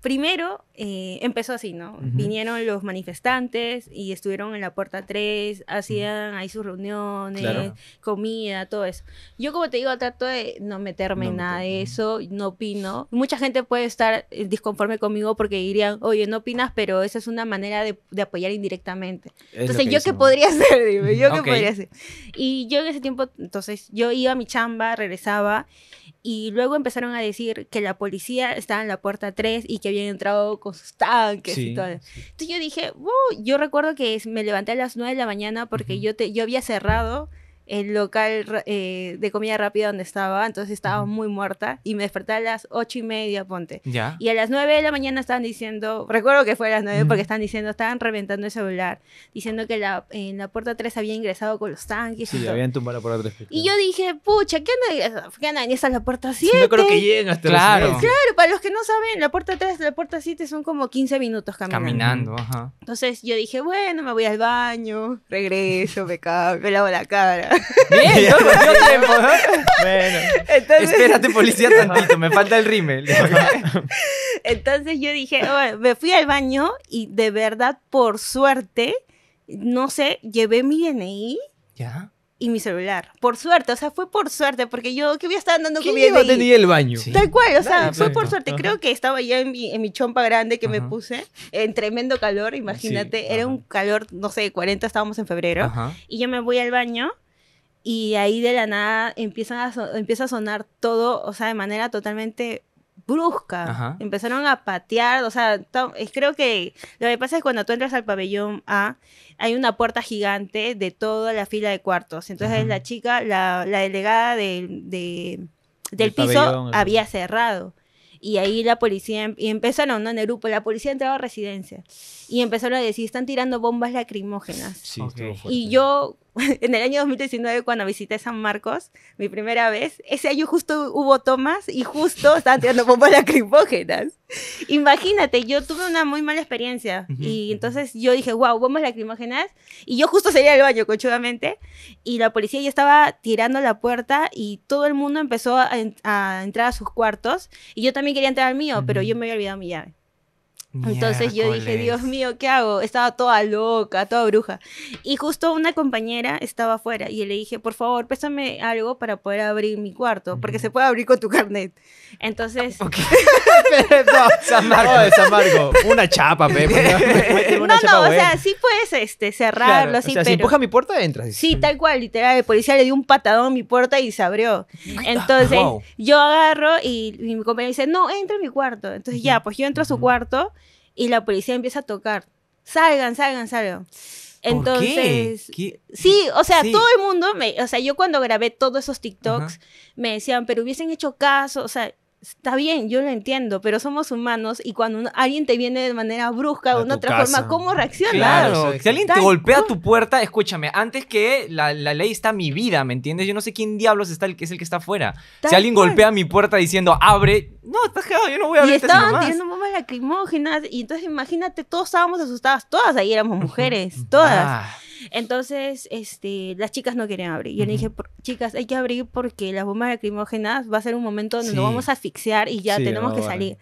Primero eh, empezó así, ¿no? Vinieron los manifestantes y estuvieron en la puerta 3, hacían ahí sus reuniones, comida, todo eso. Yo como te digo, trato de no meterme en nada de eso, no opino. Mucha gente puede estar eh, disconforme conmigo porque dirían, oye, no opinas, pero esa es una manera de, apoyar indirectamente. entonces, ¿yo qué podría hacer? [laughs] Dime, ¿yo qué podría hacer? Y yo en ese tiempo, entonces, yo iba a mi chamba, regresaba y luego empezaron a decir que la policía estaba en la puerta 3 y que habían entrado con sus tanques y todo. Entonces yo dije, wow, yo recuerdo que me levanté a las 9 de la mañana porque yo, te, yo había cerrado el local eh, de comida rápida donde estaba, entonces estaba muy muerta y me desperté a las ocho y media, ponte. Y a las nueve de la mañana estaban diciendo, recuerdo que fue a las nueve porque estaban diciendo, estaban reventando el celular, diciendo que la, en la puerta tres había ingresado con los tanques. y habían tumbado la puerta Y yo dije, pucha, ¿qué anda ¿Qué andan? esa es la puerta siete? creo que este Claro. claro, para los que no saben, la puerta 3 la puerta siete son como 15 minutos caminando. Caminando, ajá. Entonces yo dije, bueno, me voy al baño, regreso, me, me lavo la cara. Bien, Entonces... Espérate, policía, [laughs] tantito, me falta el rime. Entonces yo dije, me fui al baño y de verdad, por suerte, no sé, llevé mi DNI. Ya y mi celular. Por suerte, o sea, fue por suerte, porque yo que voy a estar andando con mi DNI. tenía el baño? Tal cual, o sea, fue por suerte. Creo que estaba ya en mi, chompa grande que me puse, en tremendo calor, imagínate. era un calor, no sé, 40, estábamos en febrero. Y yo me voy al baño y ahí de la nada empiezan a empieza a sonar todo, o sea, de manera totalmente brusca. Empezaron a patear, o sea, creo que lo que pasa es cuando tú entras al pabellón A, hay una puerta gigante de toda la fila de cuartos. Entonces la chica, la, delegada de, del piso había cerrado. Y ahí la policía, em, y empezaron, ¿no? En el grupo, la policía entraba a residencia. Y empezaron a decir, están tirando bombas lacrimógenas. Sí, Y yo [laughs] en el año 2019 cuando visité San Marcos, mi primera vez, ese año justo hubo tomas y justo [laughs] estaban tirando bombas [laughs] lacrimógenas. Imagínate, yo tuve una muy mala experiencia y entonces yo dije, wow, bombas lacrimógenas y yo justo salí al baño conchudamente y la policía ya estaba tirando la puerta y todo el mundo empezó a, entrar a sus cuartos y yo también quería entrar al mío, pero yo me había olvidado mi llave. Entonces yo dije, Dios mío, ¿qué hago? Estaba toda loca, toda bruja. Y justo una compañera estaba afuera y le dije, por favor, pésame algo para poder abrir mi cuarto, porque se puede abrir con tu carnet. Entonces... Okay. [laughs] [laughs] no, San Marco. [laughs] Una chapa, Pepe. no, no, o sea, sí puedes este, cerrarlo, así, o sea, si empuja mi puerta, entras. Sí, tal cual, literal. El policía le dio un patadón a mi puerta y se abrió. Entonces yo agarro y, y mi compañera dice, no, entra en mi cuarto. Entonces ya, pues yo entro a su cuarto y la policía empieza a tocar. Salgan, salgan, salgan. Entonces, sí, o sea, todo el mundo, o sea, yo cuando grabé todos esos TikToks, me decían, pero hubiesen hecho caso, o sea, Está bien, yo lo entiendo, pero somos humanos y cuando alguien te viene de manera brusca o de otra forma, ¿cómo reaccionas? Claro, si alguien te golpea tu puerta, escúchame, antes que la, ley está mi vida, ¿me entiendes? Yo no sé quién diablos está el, es el que está afuera. si alguien golpea mi puerta diciendo, abre, no, estás quedado, yo no voy a abrir. Y estaban teniendo bombas lacrimógenas y entonces imagínate, todos estábamos asustadas, todas ahí éramos mujeres, todas. Entonces, este, las chicas no querían abrir. Yo le dije, chicas, hay que abrir porque las bombas lacrimógenas va a ser un momento donde nos vamos a asfixiar y ya tenemos que salir.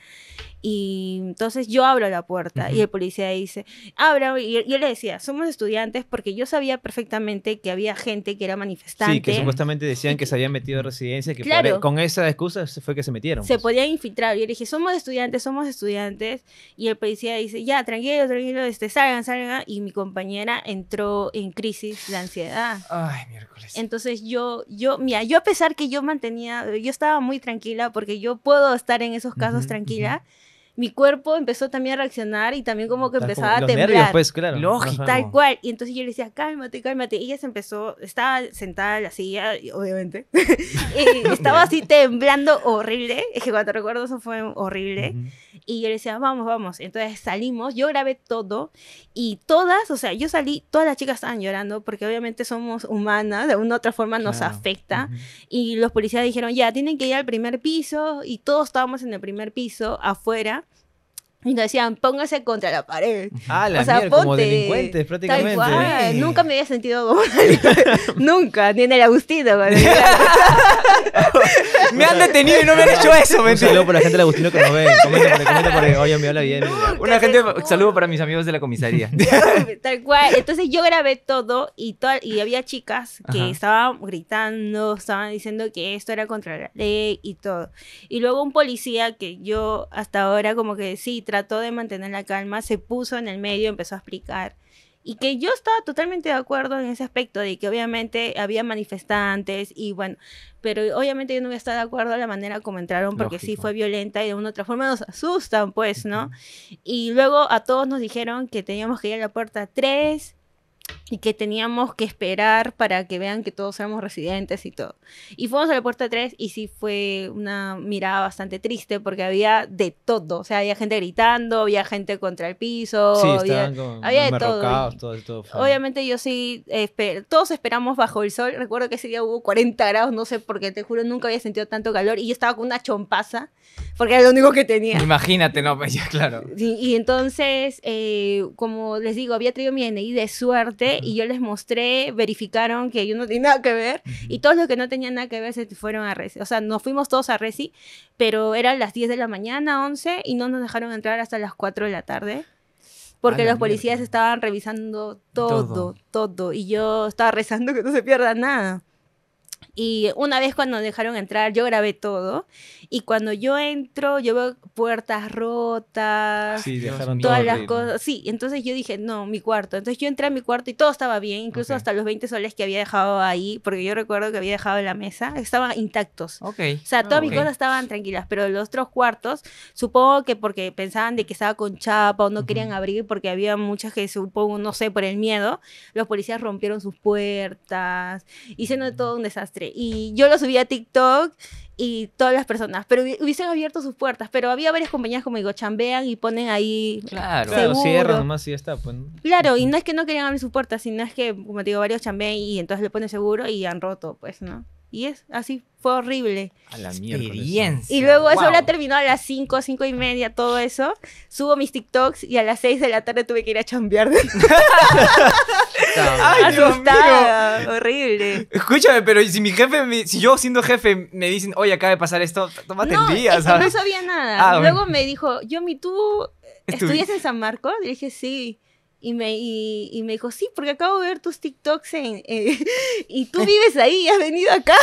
Y entonces yo abro la puerta y el policía dice, abra, y yo le decía, somos estudiantes porque yo sabía perfectamente que había gente que era manifestante. Sí, que supuestamente decían que, se habían metido a residencia, que e claro, con esa excusa fue que se metieron. Se pues. podían infiltrar. Y yo le dije, somos estudiantes, somos estudiantes. Y el policía dice, ya, tranquilo, tranquilo, este, salgan, salgan. Y mi compañera entró en crisis de ansiedad. Ay, miércoles. Entonces yo, yo, mira, yo a pesar que yo mantenía, yo estaba muy tranquila porque yo puedo estar en esos casos tranquila mi cuerpo empezó también a reaccionar y también como que empezaba a temblar. Los nervios, pues, claro. Lógico. Tal cual. Y entonces yo le decía, cálmate, cálmate. Y ella se empezó, estaba sentada en la silla, obviamente. [laughs] y [laughs] estaba así temblando horrible. Es que cuando recuerdo eso fue horrible. Y yo le decía, vamos, vamos. Entonces salimos, yo grabé todo y todas, o sea, yo salí, todas las chicas estaban llorando porque obviamente somos humanas, de una u otra forma nos afecta. Y los policías dijeron, ya, tienen que ir al primer piso y todos estábamos en el primer piso afuera y nos decían, póngase contra la pared. [laughs] Ah, o sea, ponte, como delincuentes prácticamente. Cual, Nunca me había sentido como [laughs] [laughs] Nunca, ni en el Agustino. me han detenido y no me han hecho eso. Un saludo para la gente del Agustino que nos ve. Comenta por, comenta Oye, me habla bien. Una gente, saludo para mis amigos de la comisaría. Tal cual. Entonces yo grabé todo y, y había chicas que estaban gritando, estaban diciendo que esto era contra la ley y todo. Y luego un policía que yo hasta ahora como que sí, trató de mantener la calma, se puso en el medio, empezó a explicar. Y que yo estaba totalmente de acuerdo en ese aspecto, de que obviamente había manifestantes y bueno, pero obviamente yo no voy a estar de acuerdo a la manera como entraron porque sí fue violenta y de una u otra forma nos asustan, pues, ¿no? Y luego a todos nos dijeron que teníamos que ir a la puerta 3 y que teníamos que esperar para que vean que todos éramos residentes y todo. Y fuimos a la puerta 3 y sí fue una mirada bastante triste porque había de todo, o sea, había gente gritando, había gente contra el piso, había, había de todo. obviamente yo sí, todos esperamos bajo el sol, recuerdo que ese día hubo 40 grados, no sé por qué, te juro, nunca había sentido tanto calor y yo estaba con una chompaza porque era lo único que tenía. Imagínate, no, [laughs] claro. Y, entonces, eh, como les digo, había traído mi y de suerte y yo les mostré, verificaron que yo no tenía nada que ver y todos los que no tenían nada que ver se fueron a Resi. O sea, nos fuimos todos a Resi, pero eran las 10 de la mañana, 11 y no nos dejaron entrar hasta las 4 de la tarde porque los policías estaban revisando todo, todo, todo, y yo estaba rezando que no se pierda nada. Y una vez cuando dejaron entrar, yo grabé todo. Y cuando yo entro, yo veo puertas rotas, sí, dejaron todas las cosas. Sí, entonces yo dije, no, mi cuarto. Entonces yo entré a mi cuarto y todo estaba bien, incluso hasta los 20 soles que había dejado ahí, porque yo recuerdo que había dejado la mesa, estaban intactos. O sea, todas mis cosas estaban tranquilas, pero los otros cuartos, supongo que porque pensaban de que estaba con chapa o no querían abrir porque había muchas que supongo, no sé, por el miedo, los policías rompieron sus puertas, hicieron mm. todo un desastre. Este, y yo lo subí a TikTok y todas las personas, pero hubiesen abierto sus puertas, pero había varias compañías como digo, chambean y ponen ahí Claro, cierran nomás y está. Pues, claro, y no es que no querían abrir sus puertas, sino es que, como te digo, varios chambean y entonces le ponen seguro y han roto, pues, ¿no? Y es así, fue horrible. A la Y luego eso la terminó a las 5, 5 y media, todo eso. Subo mis TikToks y a las 6 de la tarde tuve que ir a chambear. [laughs] Ay, Asustada, horrible. Escúchame, pero si mi jefe, si yo siendo jefe me dicen, oye, acaba de pasar esto, tómate el día, No sabía nada. Ah, luego me dijo, Yomi, ¿tú estudias en San Marcos? Y dije, sí. Y me, y, me dijo, sí, porque acabo de ver tus TikToks eh, [laughs] y tú vives ahí, has venido acá.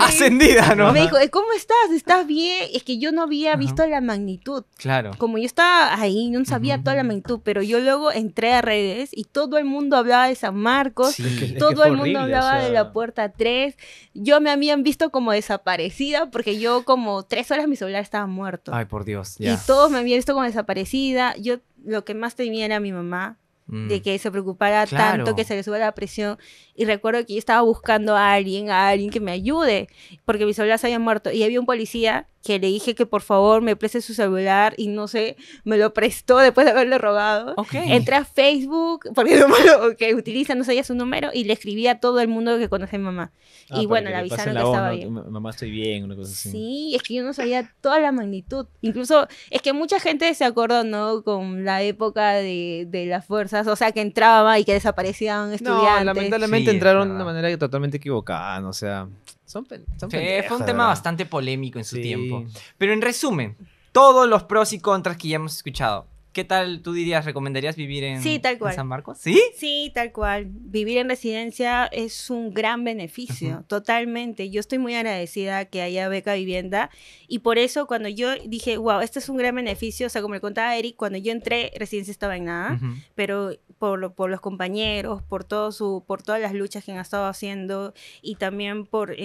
[laughs] Ascendida, ¿no? Me dijo, eh, ¿cómo estás? ¿Estás bien? Es que yo no había visto la magnitud. Claro. Como yo estaba ahí, no sabía toda la magnitud, pero yo luego entré a redes y todo el mundo hablaba de San Marcos, todo el mundo hablaba de la Puerta 3. Yo me habían visto como desaparecida porque yo como tres horas mi celular estaba muerto. Ay, por Dios. Y todos me habían visto como desaparecida. Yo lo que más temía era mi mamá, de mm. que se preocupara tanto, que se le suba la presión. Y recuerdo que yo estaba buscando a alguien, a alguien que me ayude, porque mis abuelas habían muerto y había un policía que le dije que por favor me preste su celular y no sé, me lo prestó después de haberle robado. Entré a Facebook, porque [laughs] lo que utiliza, no sabía su número, y le escribí a todo el mundo que conoce a mi mamá. Ah, y bueno, le avisaron que estaba bien. Mamá, estoy bien, una cosa así. Sí, es que yo no sabía toda la magnitud. Incluso, es que mucha gente se acordó, ¿no? Con la época de, de las fuerzas, o sea, que entraba y que desaparecían estudiantes. No, lamentablemente entraron de una manera totalmente equivocada, o sea... Fue un tema bastante polémico en su tiempo. Pero en resumen, todos los pros y contras que ya hemos escuchado. ¿Qué tal tú dirías? ¿Recomendarías vivir en, tal San Marcos? ¿Sí? Sí, tal cual. Vivir en residencia es un gran beneficio, totalmente. Yo estoy muy agradecida que haya beca vivienda y por eso cuando yo dije, wow, este es un gran beneficio, o sea, como le contaba Eric, cuando yo entré, residencia estaba en nada, pero por, los compañeros, por, por todas las luchas que han estado haciendo y también por,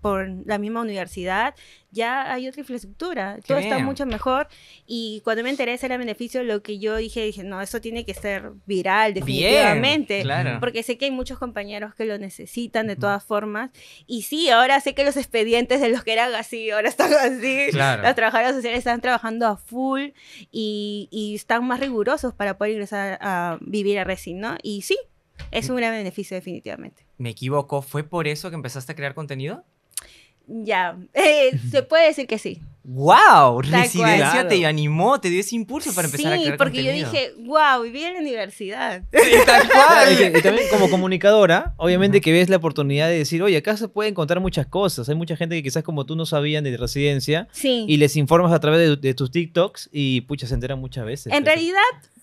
por la misma universidad ya hay otra infraestructura, todo está mucho mejor. Y cuando me enteré de ese beneficio, lo que yo dije, dije, no, eso tiene que ser viral, definitivamente. Porque sé que hay muchos compañeros que lo necesitan de todas formas. Y sí, ahora sé que los expedientes de los que eran así, ahora están así. Los trabajadores sociales están trabajando a full y, y están más rigurosos para poder ingresar a vivir a Resin, ¿no? Y sí, es mm. un gran beneficio definitivamente. ¿Me equivoco? ¿Fue por eso que empezaste a crear contenido? Ya, eh, [laughs] se puede decir que sí. ¡Wow! Residencia te animó, te dio ese impulso para empezar sí, a crear porque yo dije, wow, viví en la universidad. [laughs] tal [laughs] cual. y, también como comunicadora, obviamente que ves la oportunidad de decir, oye, acá se pueden encontrar muchas cosas. Hay mucha gente que quizás como tú no sabían de residencia. Sí. Y les informas a través de, tus TikToks y pucha, se enteran muchas veces. En realidad,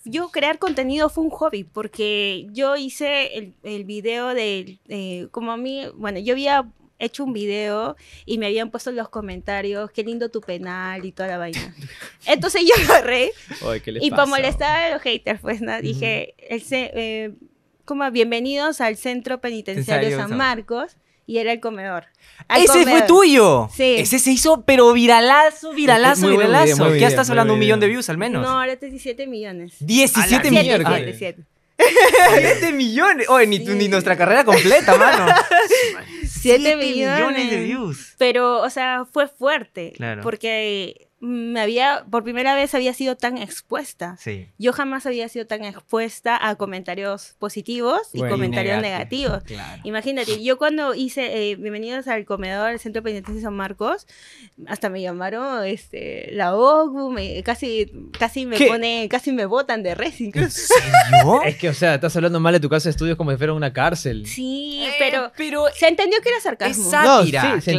yo crear contenido fue un hobby porque yo hice el, el video del, eh, como a mí, bueno, yo había hecho un video y me habían puesto en los comentarios, qué lindo tu penal y toda la vaina. [laughs] Entonces yo agarré Oy, y para molestar a los haters, pues nada dije, ese eh, como bienvenidos al Centro Penitenciario San Marcos y era el comedor. ¡Ese fue tuyo! Sí. Ese se hizo, pero viralazo, viralazo, viralazo. ya estás hablando de un millón de views al menos. No, ahora 17 millones. ¿17 ah, millones? 17. 7 [laughs] millones. Oye, ni, ni, nuestra carrera completa, mano. 7 [laughs] millones. de views. Pero, o sea, fue fuerte. Claro. Porque me había, por primera vez había sido tan expuesta. Yo jamás había sido tan expuesta a comentarios positivos y comentarios negativos. Imagínate, yo cuando hice eh, Bienvenidos al Comedor del Centro Penitenciario San Marcos, hasta me llamaron este, la OGU me, casi, casi me pone, casi me botan de res [laughs] es que, o sea, estás hablando mal de tu casa de estudios como si fuera una cárcel. Sí, eh, pero, se entendió que era sarcasmo. no, sí, se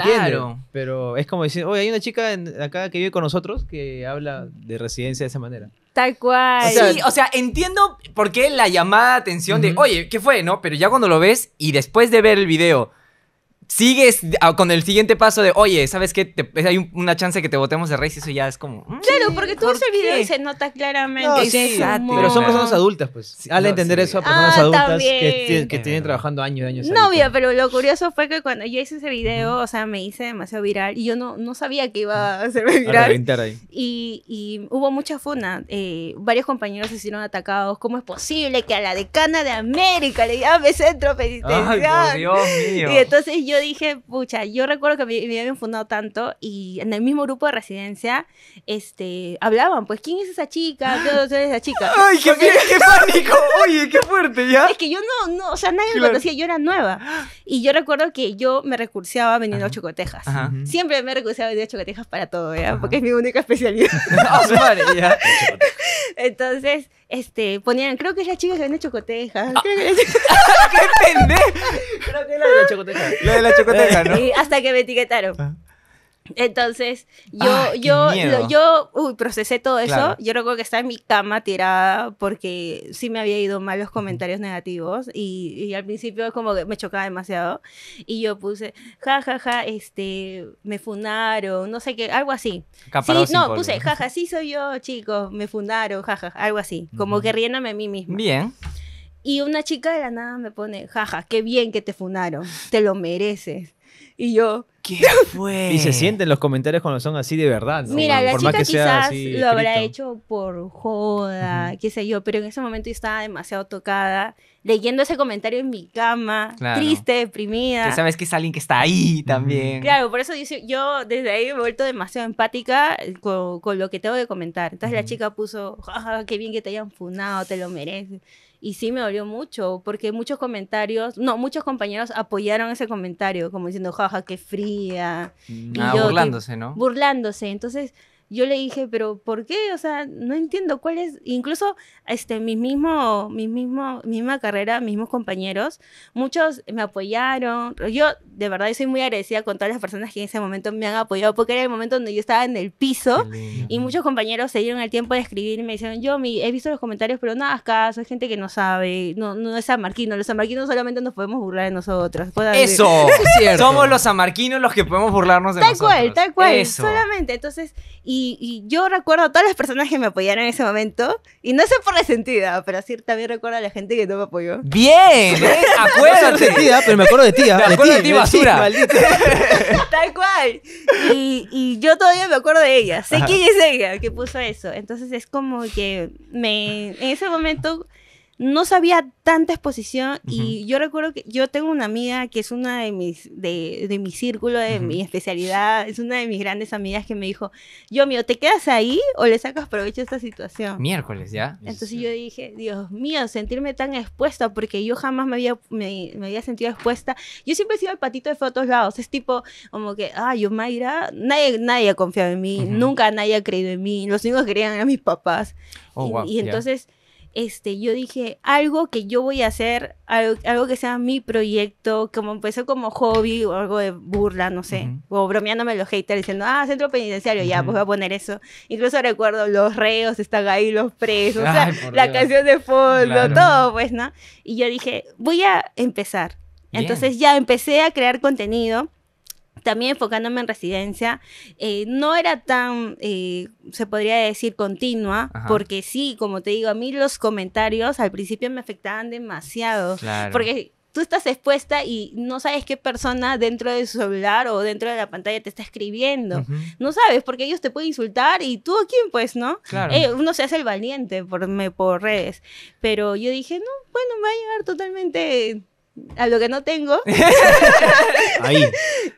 pero es como decir, oye, hay una chica acá que vive con nosotros que habla de residencia de esa manera. Tal cual. O sí, o sea, entiendo por qué la llamada atención de, oye, ¿qué fue? ¿No? Pero ya cuando lo ves y después de ver el video, sigues con el siguiente paso de, oye, ¿sabes qué? Pues, hay una chance que te votemos de rey y eso ya es como... Mm, claro, porque tú ves el video y se nota claramente. pero son personas adultas, pues. Al entender eso a ah, personas adultas que, tienen trabajando años y años. No, pero lo curioso fue que cuando yo hice ese video, o sea, me hice demasiado viral y yo no, no sabía que iba a ser ah, viral. Y, hubo mucha funa. Eh, varios compañeros se hicieron atacados. ¿Cómo es posible que a la decana de América le llame centro penitenciario? Y entonces yo dije, pucha, yo recuerdo que me, habían fundado tanto y en el mismo grupo de residencia, este, hablaban, pues, ¿quién es esa chica? ¿Qué es [gasps] esa chica? ¡Ay, qué, Oye, qué fuerte, ¿ya? Es que yo no, no, o sea, nadie me conocía, yo era nueva. Y yo recuerdo que yo me recurseaba vendiendo chocotejas. Siempre me recurseaba a chocotejas para todo, ¿ya? Porque es mi única especialidad. [laughs] Ah, [laughs] Entonces, este, ponían, creo que es la chica de vende chocotejas. Ah. [laughs] ¡Qué pendejo! Creo que es la de la chocoteja. La de la chocoteja, ¿no? Y hasta que me etiquetaron. Ah. Entonces, yo, ah, yo, yo, uy, procesé todo eso. Yo recuerdo que estaba en mi cama tirada porque sí me había ido mal los comentarios negativos y, al principio como que me chocaba demasiado. Y yo puse, jajaja, este, me funaron, no sé qué, algo así. Sí, no, puse, jaja, sí soy yo, chicos, me funaron, jaja, algo así. Como que riéndome a mí mismo. Bien. Y una chica de la nada me pone, jaja, qué bien que te funaron, te lo mereces. Y yo, ¿Qué [laughs] fue? Y se sienten los comentarios cuando son así de verdad. ¿no? Mira, la chica que quizás lo habrá hecho por joda, qué sé yo, pero en ese momento yo estaba demasiado tocada, leyendo ese comentario en mi cama, triste, deprimida. Que sabes que es alguien que está ahí también. Claro, por eso yo, desde ahí me he vuelto demasiado empática eh, con, lo que tengo que comentar. Entonces la chica puso, jaja, qué bien que te hayan funado, te lo mereces. Y sí me dolió mucho, porque muchos comentarios, no, muchos compañeros apoyaron ese comentario, como diciendo, jaja, qué fría. Mm, ah, burlándose, ¿no? Burlándose. Entonces, yo le dije, pero ¿por qué? O sea, no entiendo cuál es. Incluso este, mi, mismo, mis mismo, misma carrera, mismos compañeros, muchos me apoyaron. Yo de verdad soy muy agradecida con todas las personas que en ese momento me han apoyado, porque era el momento donde yo estaba en el piso y muchos compañeros se dieron el tiempo de escribir y me dijeron, yo mi, he visto los comentarios, pero nada, no caso, hay gente que no sabe, no, no es amarquino, los amarquinos solamente nos podemos burlar de nosotros. Eso, [laughs] Somos los amarquinos los que podemos burlarnos de nosotros. Tal cual, tal cual, solamente. Entonces, y y, yo recuerdo a todas las personas que me apoyaron en ese momento. Y no sé por la sentida, pero sí también recuerdo a la gente que no me apoyó. ¡Bien! apoyo la sentida, pero me acuerdo de ti. Ah, me acuerdo de ti, basura. [laughs] Tal cual. Y, yo todavía me acuerdo de ella. Sé quién es ella que puso eso. Entonces es como que me, en ese momento no sabía tanta exposición y yo recuerdo que yo tengo una amiga que es una de mis, de, de mi círculo, de mi especialidad, es una de mis grandes amigas que me dijo, yo mío, ¿te quedas ahí o le sacas provecho a esta situación? Miércoles, ¿ya? Entonces yo dije, Dios mío, sentirme tan expuesta porque yo jamás me había, me, había sentido expuesta. Yo siempre he sido el patito de fotos lados, es tipo como que, ah, yo Mayra, nadie, nadie ha confiado en mí, nunca nadie ha creído en mí, los únicos que creían eran mis papás. Oh, y, entonces este, yo dije, algo que yo voy a hacer, algo, que sea mi proyecto, como empezó como hobby o algo de burla, no sé, o bromeándome los haters diciendo, ah, centro penitenciario, ya, pues voy a poner eso. Incluso recuerdo los reos, están ahí los presos, la canción de fondo, todo, pues, ¿no? Y yo dije, voy a empezar. Entonces ya empecé a crear contenido también enfocándome en residencia, eh, no era tan, eh, se podría decir, continua, porque sí, como te digo, a mí los comentarios al principio me afectaban demasiado, porque tú estás expuesta y no sabes qué persona dentro de su celular o dentro de la pantalla te está escribiendo. No sabes, porque ellos te pueden insultar y tú a quién, pues, ¿no? Eh, uno se hace el valiente por, me, por redes. Pero yo dije, no, bueno, me va a llegar totalmente a lo que no tengo. [laughs] Ahí.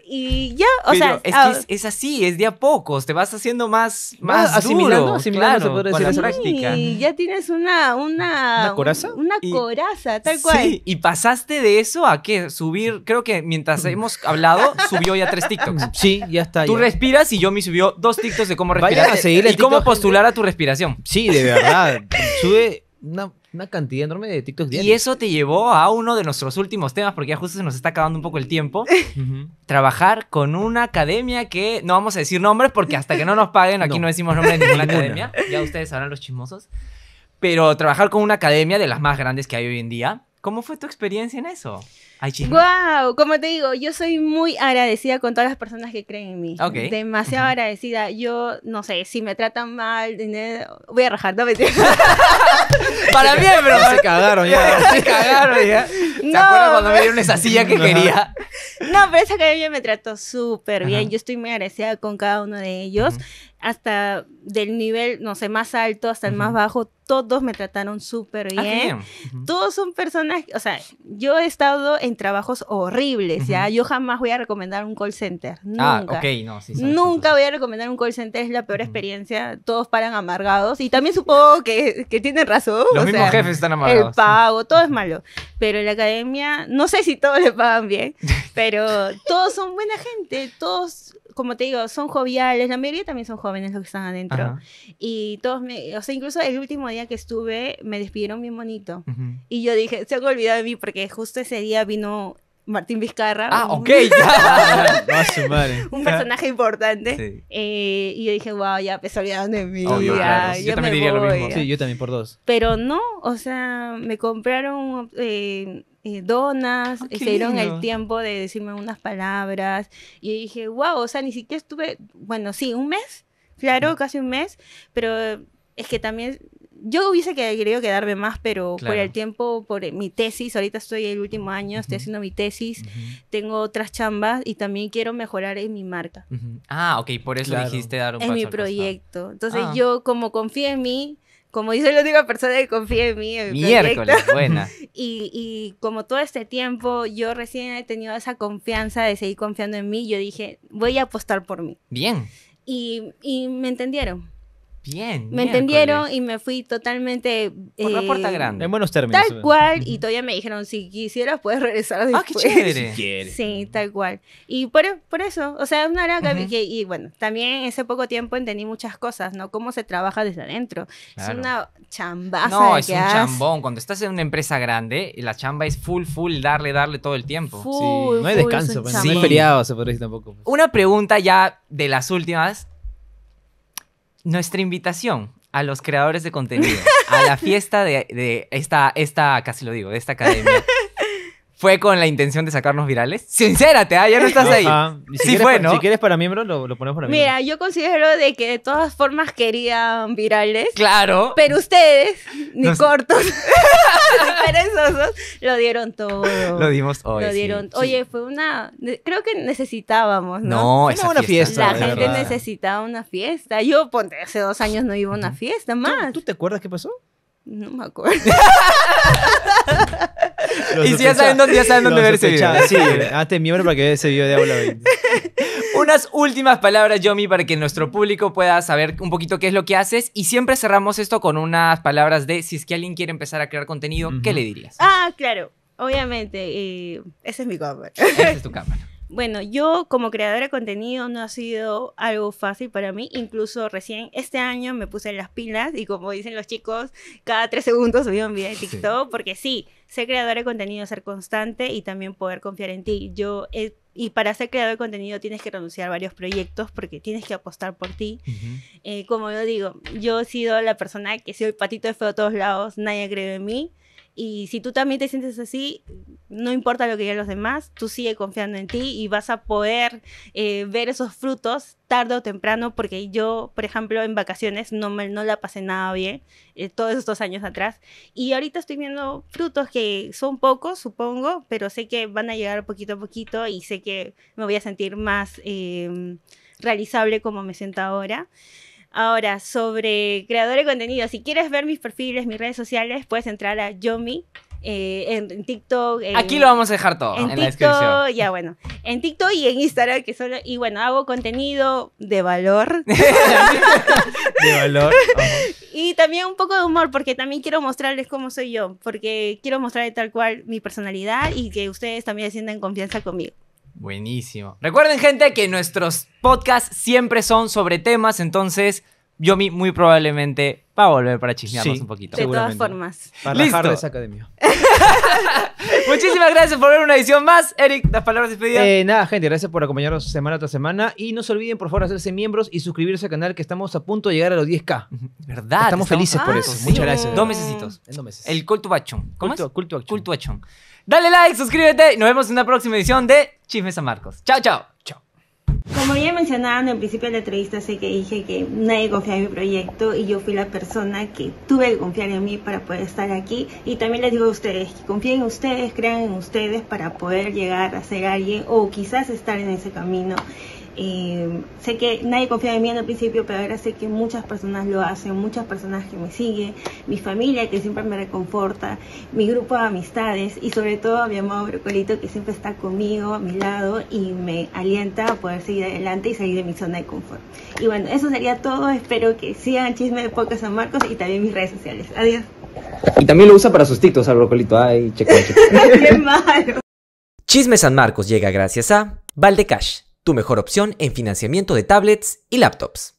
Y ya, o sea. Ah, es, es, así, es de a pocos, te vas haciendo más, más se decir, Y ya tienes una. ¿Una, ¿Una coraza? Una coraza, tal cual. Sí, y pasaste de eso a qué? Subir, creo que mientras mm. hemos hablado, subió ya tres TikToks. [laughs] Sí, ya está. Tú respiras y yo me subió dos TikToks de cómo respirar. y cómo postular a tu respiración. Sí, de verdad. Sube. Una, una cantidad enorme de TikToks Y eso te llevó a uno de nuestros últimos temas, porque ya justo se nos está acabando un poco el tiempo. [laughs] Trabajar con una academia que no vamos a decir nombres, porque hasta que no nos paguen, aquí no, decimos nombres de [laughs] ninguna academia. Ya ustedes sabrán los chismosos. Pero trabajar con una academia de las más grandes que hay hoy en día. ¿Cómo fue tu experiencia en eso? Wow, como te digo, yo soy muy agradecida con todas las personas que creen en mí. Demasiado agradecida. Yo no sé, si me tratan mal, voy a rajar, no me [laughs] Para mí, pero se cagaron ya, [laughs] se cagaron ya. ¿Se no, acuerdan cuando me dieron esa silla que [laughs] quería? No, pero esa academia me trató súper bien. Yo estoy muy agradecida con cada uno de ellos hasta del nivel, no sé, más alto hasta el más bajo, todos me trataron súper ah, bien. Todos son personas, o sea, yo he estado en trabajos horribles, ¿ya? Yo jamás voy a recomendar un call center. Ah, nunca. Ah, ok, no, sí. nunca voy a recomendar un call center, es la peor experiencia. Todos paran amargados y también supongo que, que tienen razón. Los mismos jefes están amargados. El pago, todo es malo. Pero en la academia, no sé si todos le pagan bien, [laughs] pero todos son buena gente, todos como te digo, son joviales, la mayoría también son jóvenes los que están adentro. Y todos me, o sea, incluso el último día que estuve, me despidieron bien bonito. Y yo dije, se han olvidado de mí porque justo ese día vino Martín Vizcarra. Ah, un, ok, ya. [laughs] [laughs] Ah, un personaje importante. Eh, y yo dije, wow, ya se olvidaron de mí. Yo también diría lo mismo. Sí, yo también por dos. Pero no, o sea, me compraron eh, eh, donas, hicieron ah, eh, dieron el tiempo de decirme unas palabras y dije, wow, o sea, ni siquiera estuve, bueno, sí, un mes, claro, casi un mes, pero es que también yo hubiese querido quedarme más, pero por el tiempo, por eh, mi tesis, ahorita estoy el último año, estoy haciendo mi tesis, tengo otras chambas y también quiero mejorar en mi marca. Ah, ok, por eso dijiste dar un paso. En mi proyecto. Entonces ah. yo como confía en mí, como yo soy la única persona que confía en mí, Miércoles, buena. [laughs] Y, como todo este tiempo yo recién he tenido esa confianza de seguir confiando en mí, yo dije, voy a apostar por mí. Bien. y me entendieron. Bien. ¿Me entendieron? Y me fui totalmente. Por la puerta eh, grande. En buenos términos. Tal eh. cual. Y todavía me dijeron, si quisieras, puedes regresar después. Ah, qué chévere. [laughs] sí, tal cual. Y por, eso, o sea, una era que, y bueno, también ese poco tiempo entendí muchas cosas, ¿no? Cómo se trabaja desde adentro. Es una chambaza. No, es un chambón. Cuando estás en una empresa grande, la chamba es full, full, darle, darle todo el tiempo. No hay descanso, pues, no hay feriado, se podría decir tampoco. Pues. Una pregunta ya de las últimas nuestra invitación a los creadores de contenido, a la fiesta de, esta, esta, casi lo digo, de esta academia. [laughs] ¿Fue con la intención de sacarnos virales? Sincérate, ah, ya no estás ahí. Si sí quieres, Si quieres para miembro, lo, ponemos para miembro. Mira, yo considero de que de todas formas querían virales. Claro. Pero ustedes, ni cortos, [laughs] [laughs] perezosos, lo dieron todo. Lo dimos hoy. Lo dieron. Oye, fue una... Creo que necesitábamos, ¿no? No, una fiesta. La, gente necesitaba una fiesta. Yo, ponte, hace dos años no iba a una fiesta más. ¿tú te acuerdas qué pasó? No me acuerdo. [laughs] y si ya saben dónde, ya saben dónde Sí, [laughs] hazte miembro para que veas ese video de Aula [laughs] 20. Unas últimas palabras, Yomi, para que nuestro público pueda saber un poquito qué es lo que haces. Y siempre cerramos esto con unas palabras de si es que alguien quiere empezar a crear contenido, ¿qué le dirías? Ah, claro. Obviamente, Ese es mi cámara. Ese es tu cámara. [laughs] Bueno, yo como creadora de contenido no ha sido algo fácil para mí. Incluso recién este año me puse las pilas y como dicen los chicos, cada tres segundos subí un video de TikTok porque sí, ser creadora de contenido, ser constante y también poder confiar en ti. Yo eh, y para ser creador de contenido tienes que renunciar a varios proyectos porque tienes que apostar por ti. Eh, como yo digo, yo he sido la persona que soy patito de feo a todos lados, nadie cree en mí y si tú también te sientes así, no importa lo que digan los demás, tú sigue confiando en ti y vas a poder eh, ver esos frutos tarde o temprano, porque yo, por ejemplo, en vacaciones no, me, no la pasé nada bien eh, todos estos años atrás. Y ahorita estoy viendo frutos que son pocos, supongo, pero sé que van a llegar poquito a poquito y sé que me voy a sentir más em, realizable como me siento ahora. Ahora, sobre creadores de contenido, si quieres ver mis perfiles, mis redes sociales, puedes entrar a Yomi. Eh, en, TikTok. Aquí lo vamos a dejar todo en, TikTok, la descripción. Ya, bueno. En TikTok y en Instagram, que solo. Y bueno, hago contenido de valor. [laughs] de valor. Y también un poco de humor, porque también quiero mostrarles cómo soy yo. Porque quiero mostrarles tal cual mi personalidad y que ustedes también sientan confianza conmigo. Buenísimo. Recuerden, gente, que nuestros podcasts siempre son sobre temas, entonces Yomi muy probablemente va a volver para chismearnos un poquito. De todas formas. Para Listo. esa academia. [laughs] Muchísimas gracias por ver una edición más. Eric, las palabras despedidas. Eh, nada, gente, gracias por acompañarnos semana tras semana. Y no se olviden, por favor, hacerse miembros y suscribirse al canal que estamos a punto de llegar a los 10K. ¿Verdad? Estamos, felices por eso. Ah, Muchas gracias. Dos meses. El Cult ¿Cómo culto, action. Dale like, suscríbete y nos vemos en una próxima edición de Chismes a Marcos. Chao, chao. Chao. Como ya mencionaban en principio de la entrevista, sé que dije que nadie confía en mi proyecto y yo fui la persona que tuve que confiar en mí para poder estar aquí. Y también les digo a ustedes que confíen en ustedes, crean en ustedes para poder llegar a ser alguien o quizás estar en ese camino. Eh, sé que nadie confía en mí en el principio, pero ahora sé que muchas personas lo hacen, muchas personas que me siguen, mi familia que siempre me reconforta, mi grupo de amistades y sobre todo mi amado Brocolito que siempre está conmigo, a mi lado y me alienta a poder seguir adelante y salir de mi zona de confort. Y bueno, eso sería todo. Espero que sigan Chisme de Poca San Marcos y también mis redes sociales. Adiós. Y también lo usa para sus títulos al Brocolito. Ay, checo, checo. [laughs] Qué malo. Chisme San Marcos llega gracias a Valdecash tu mejor opción en financiamiento de tablets y laptops.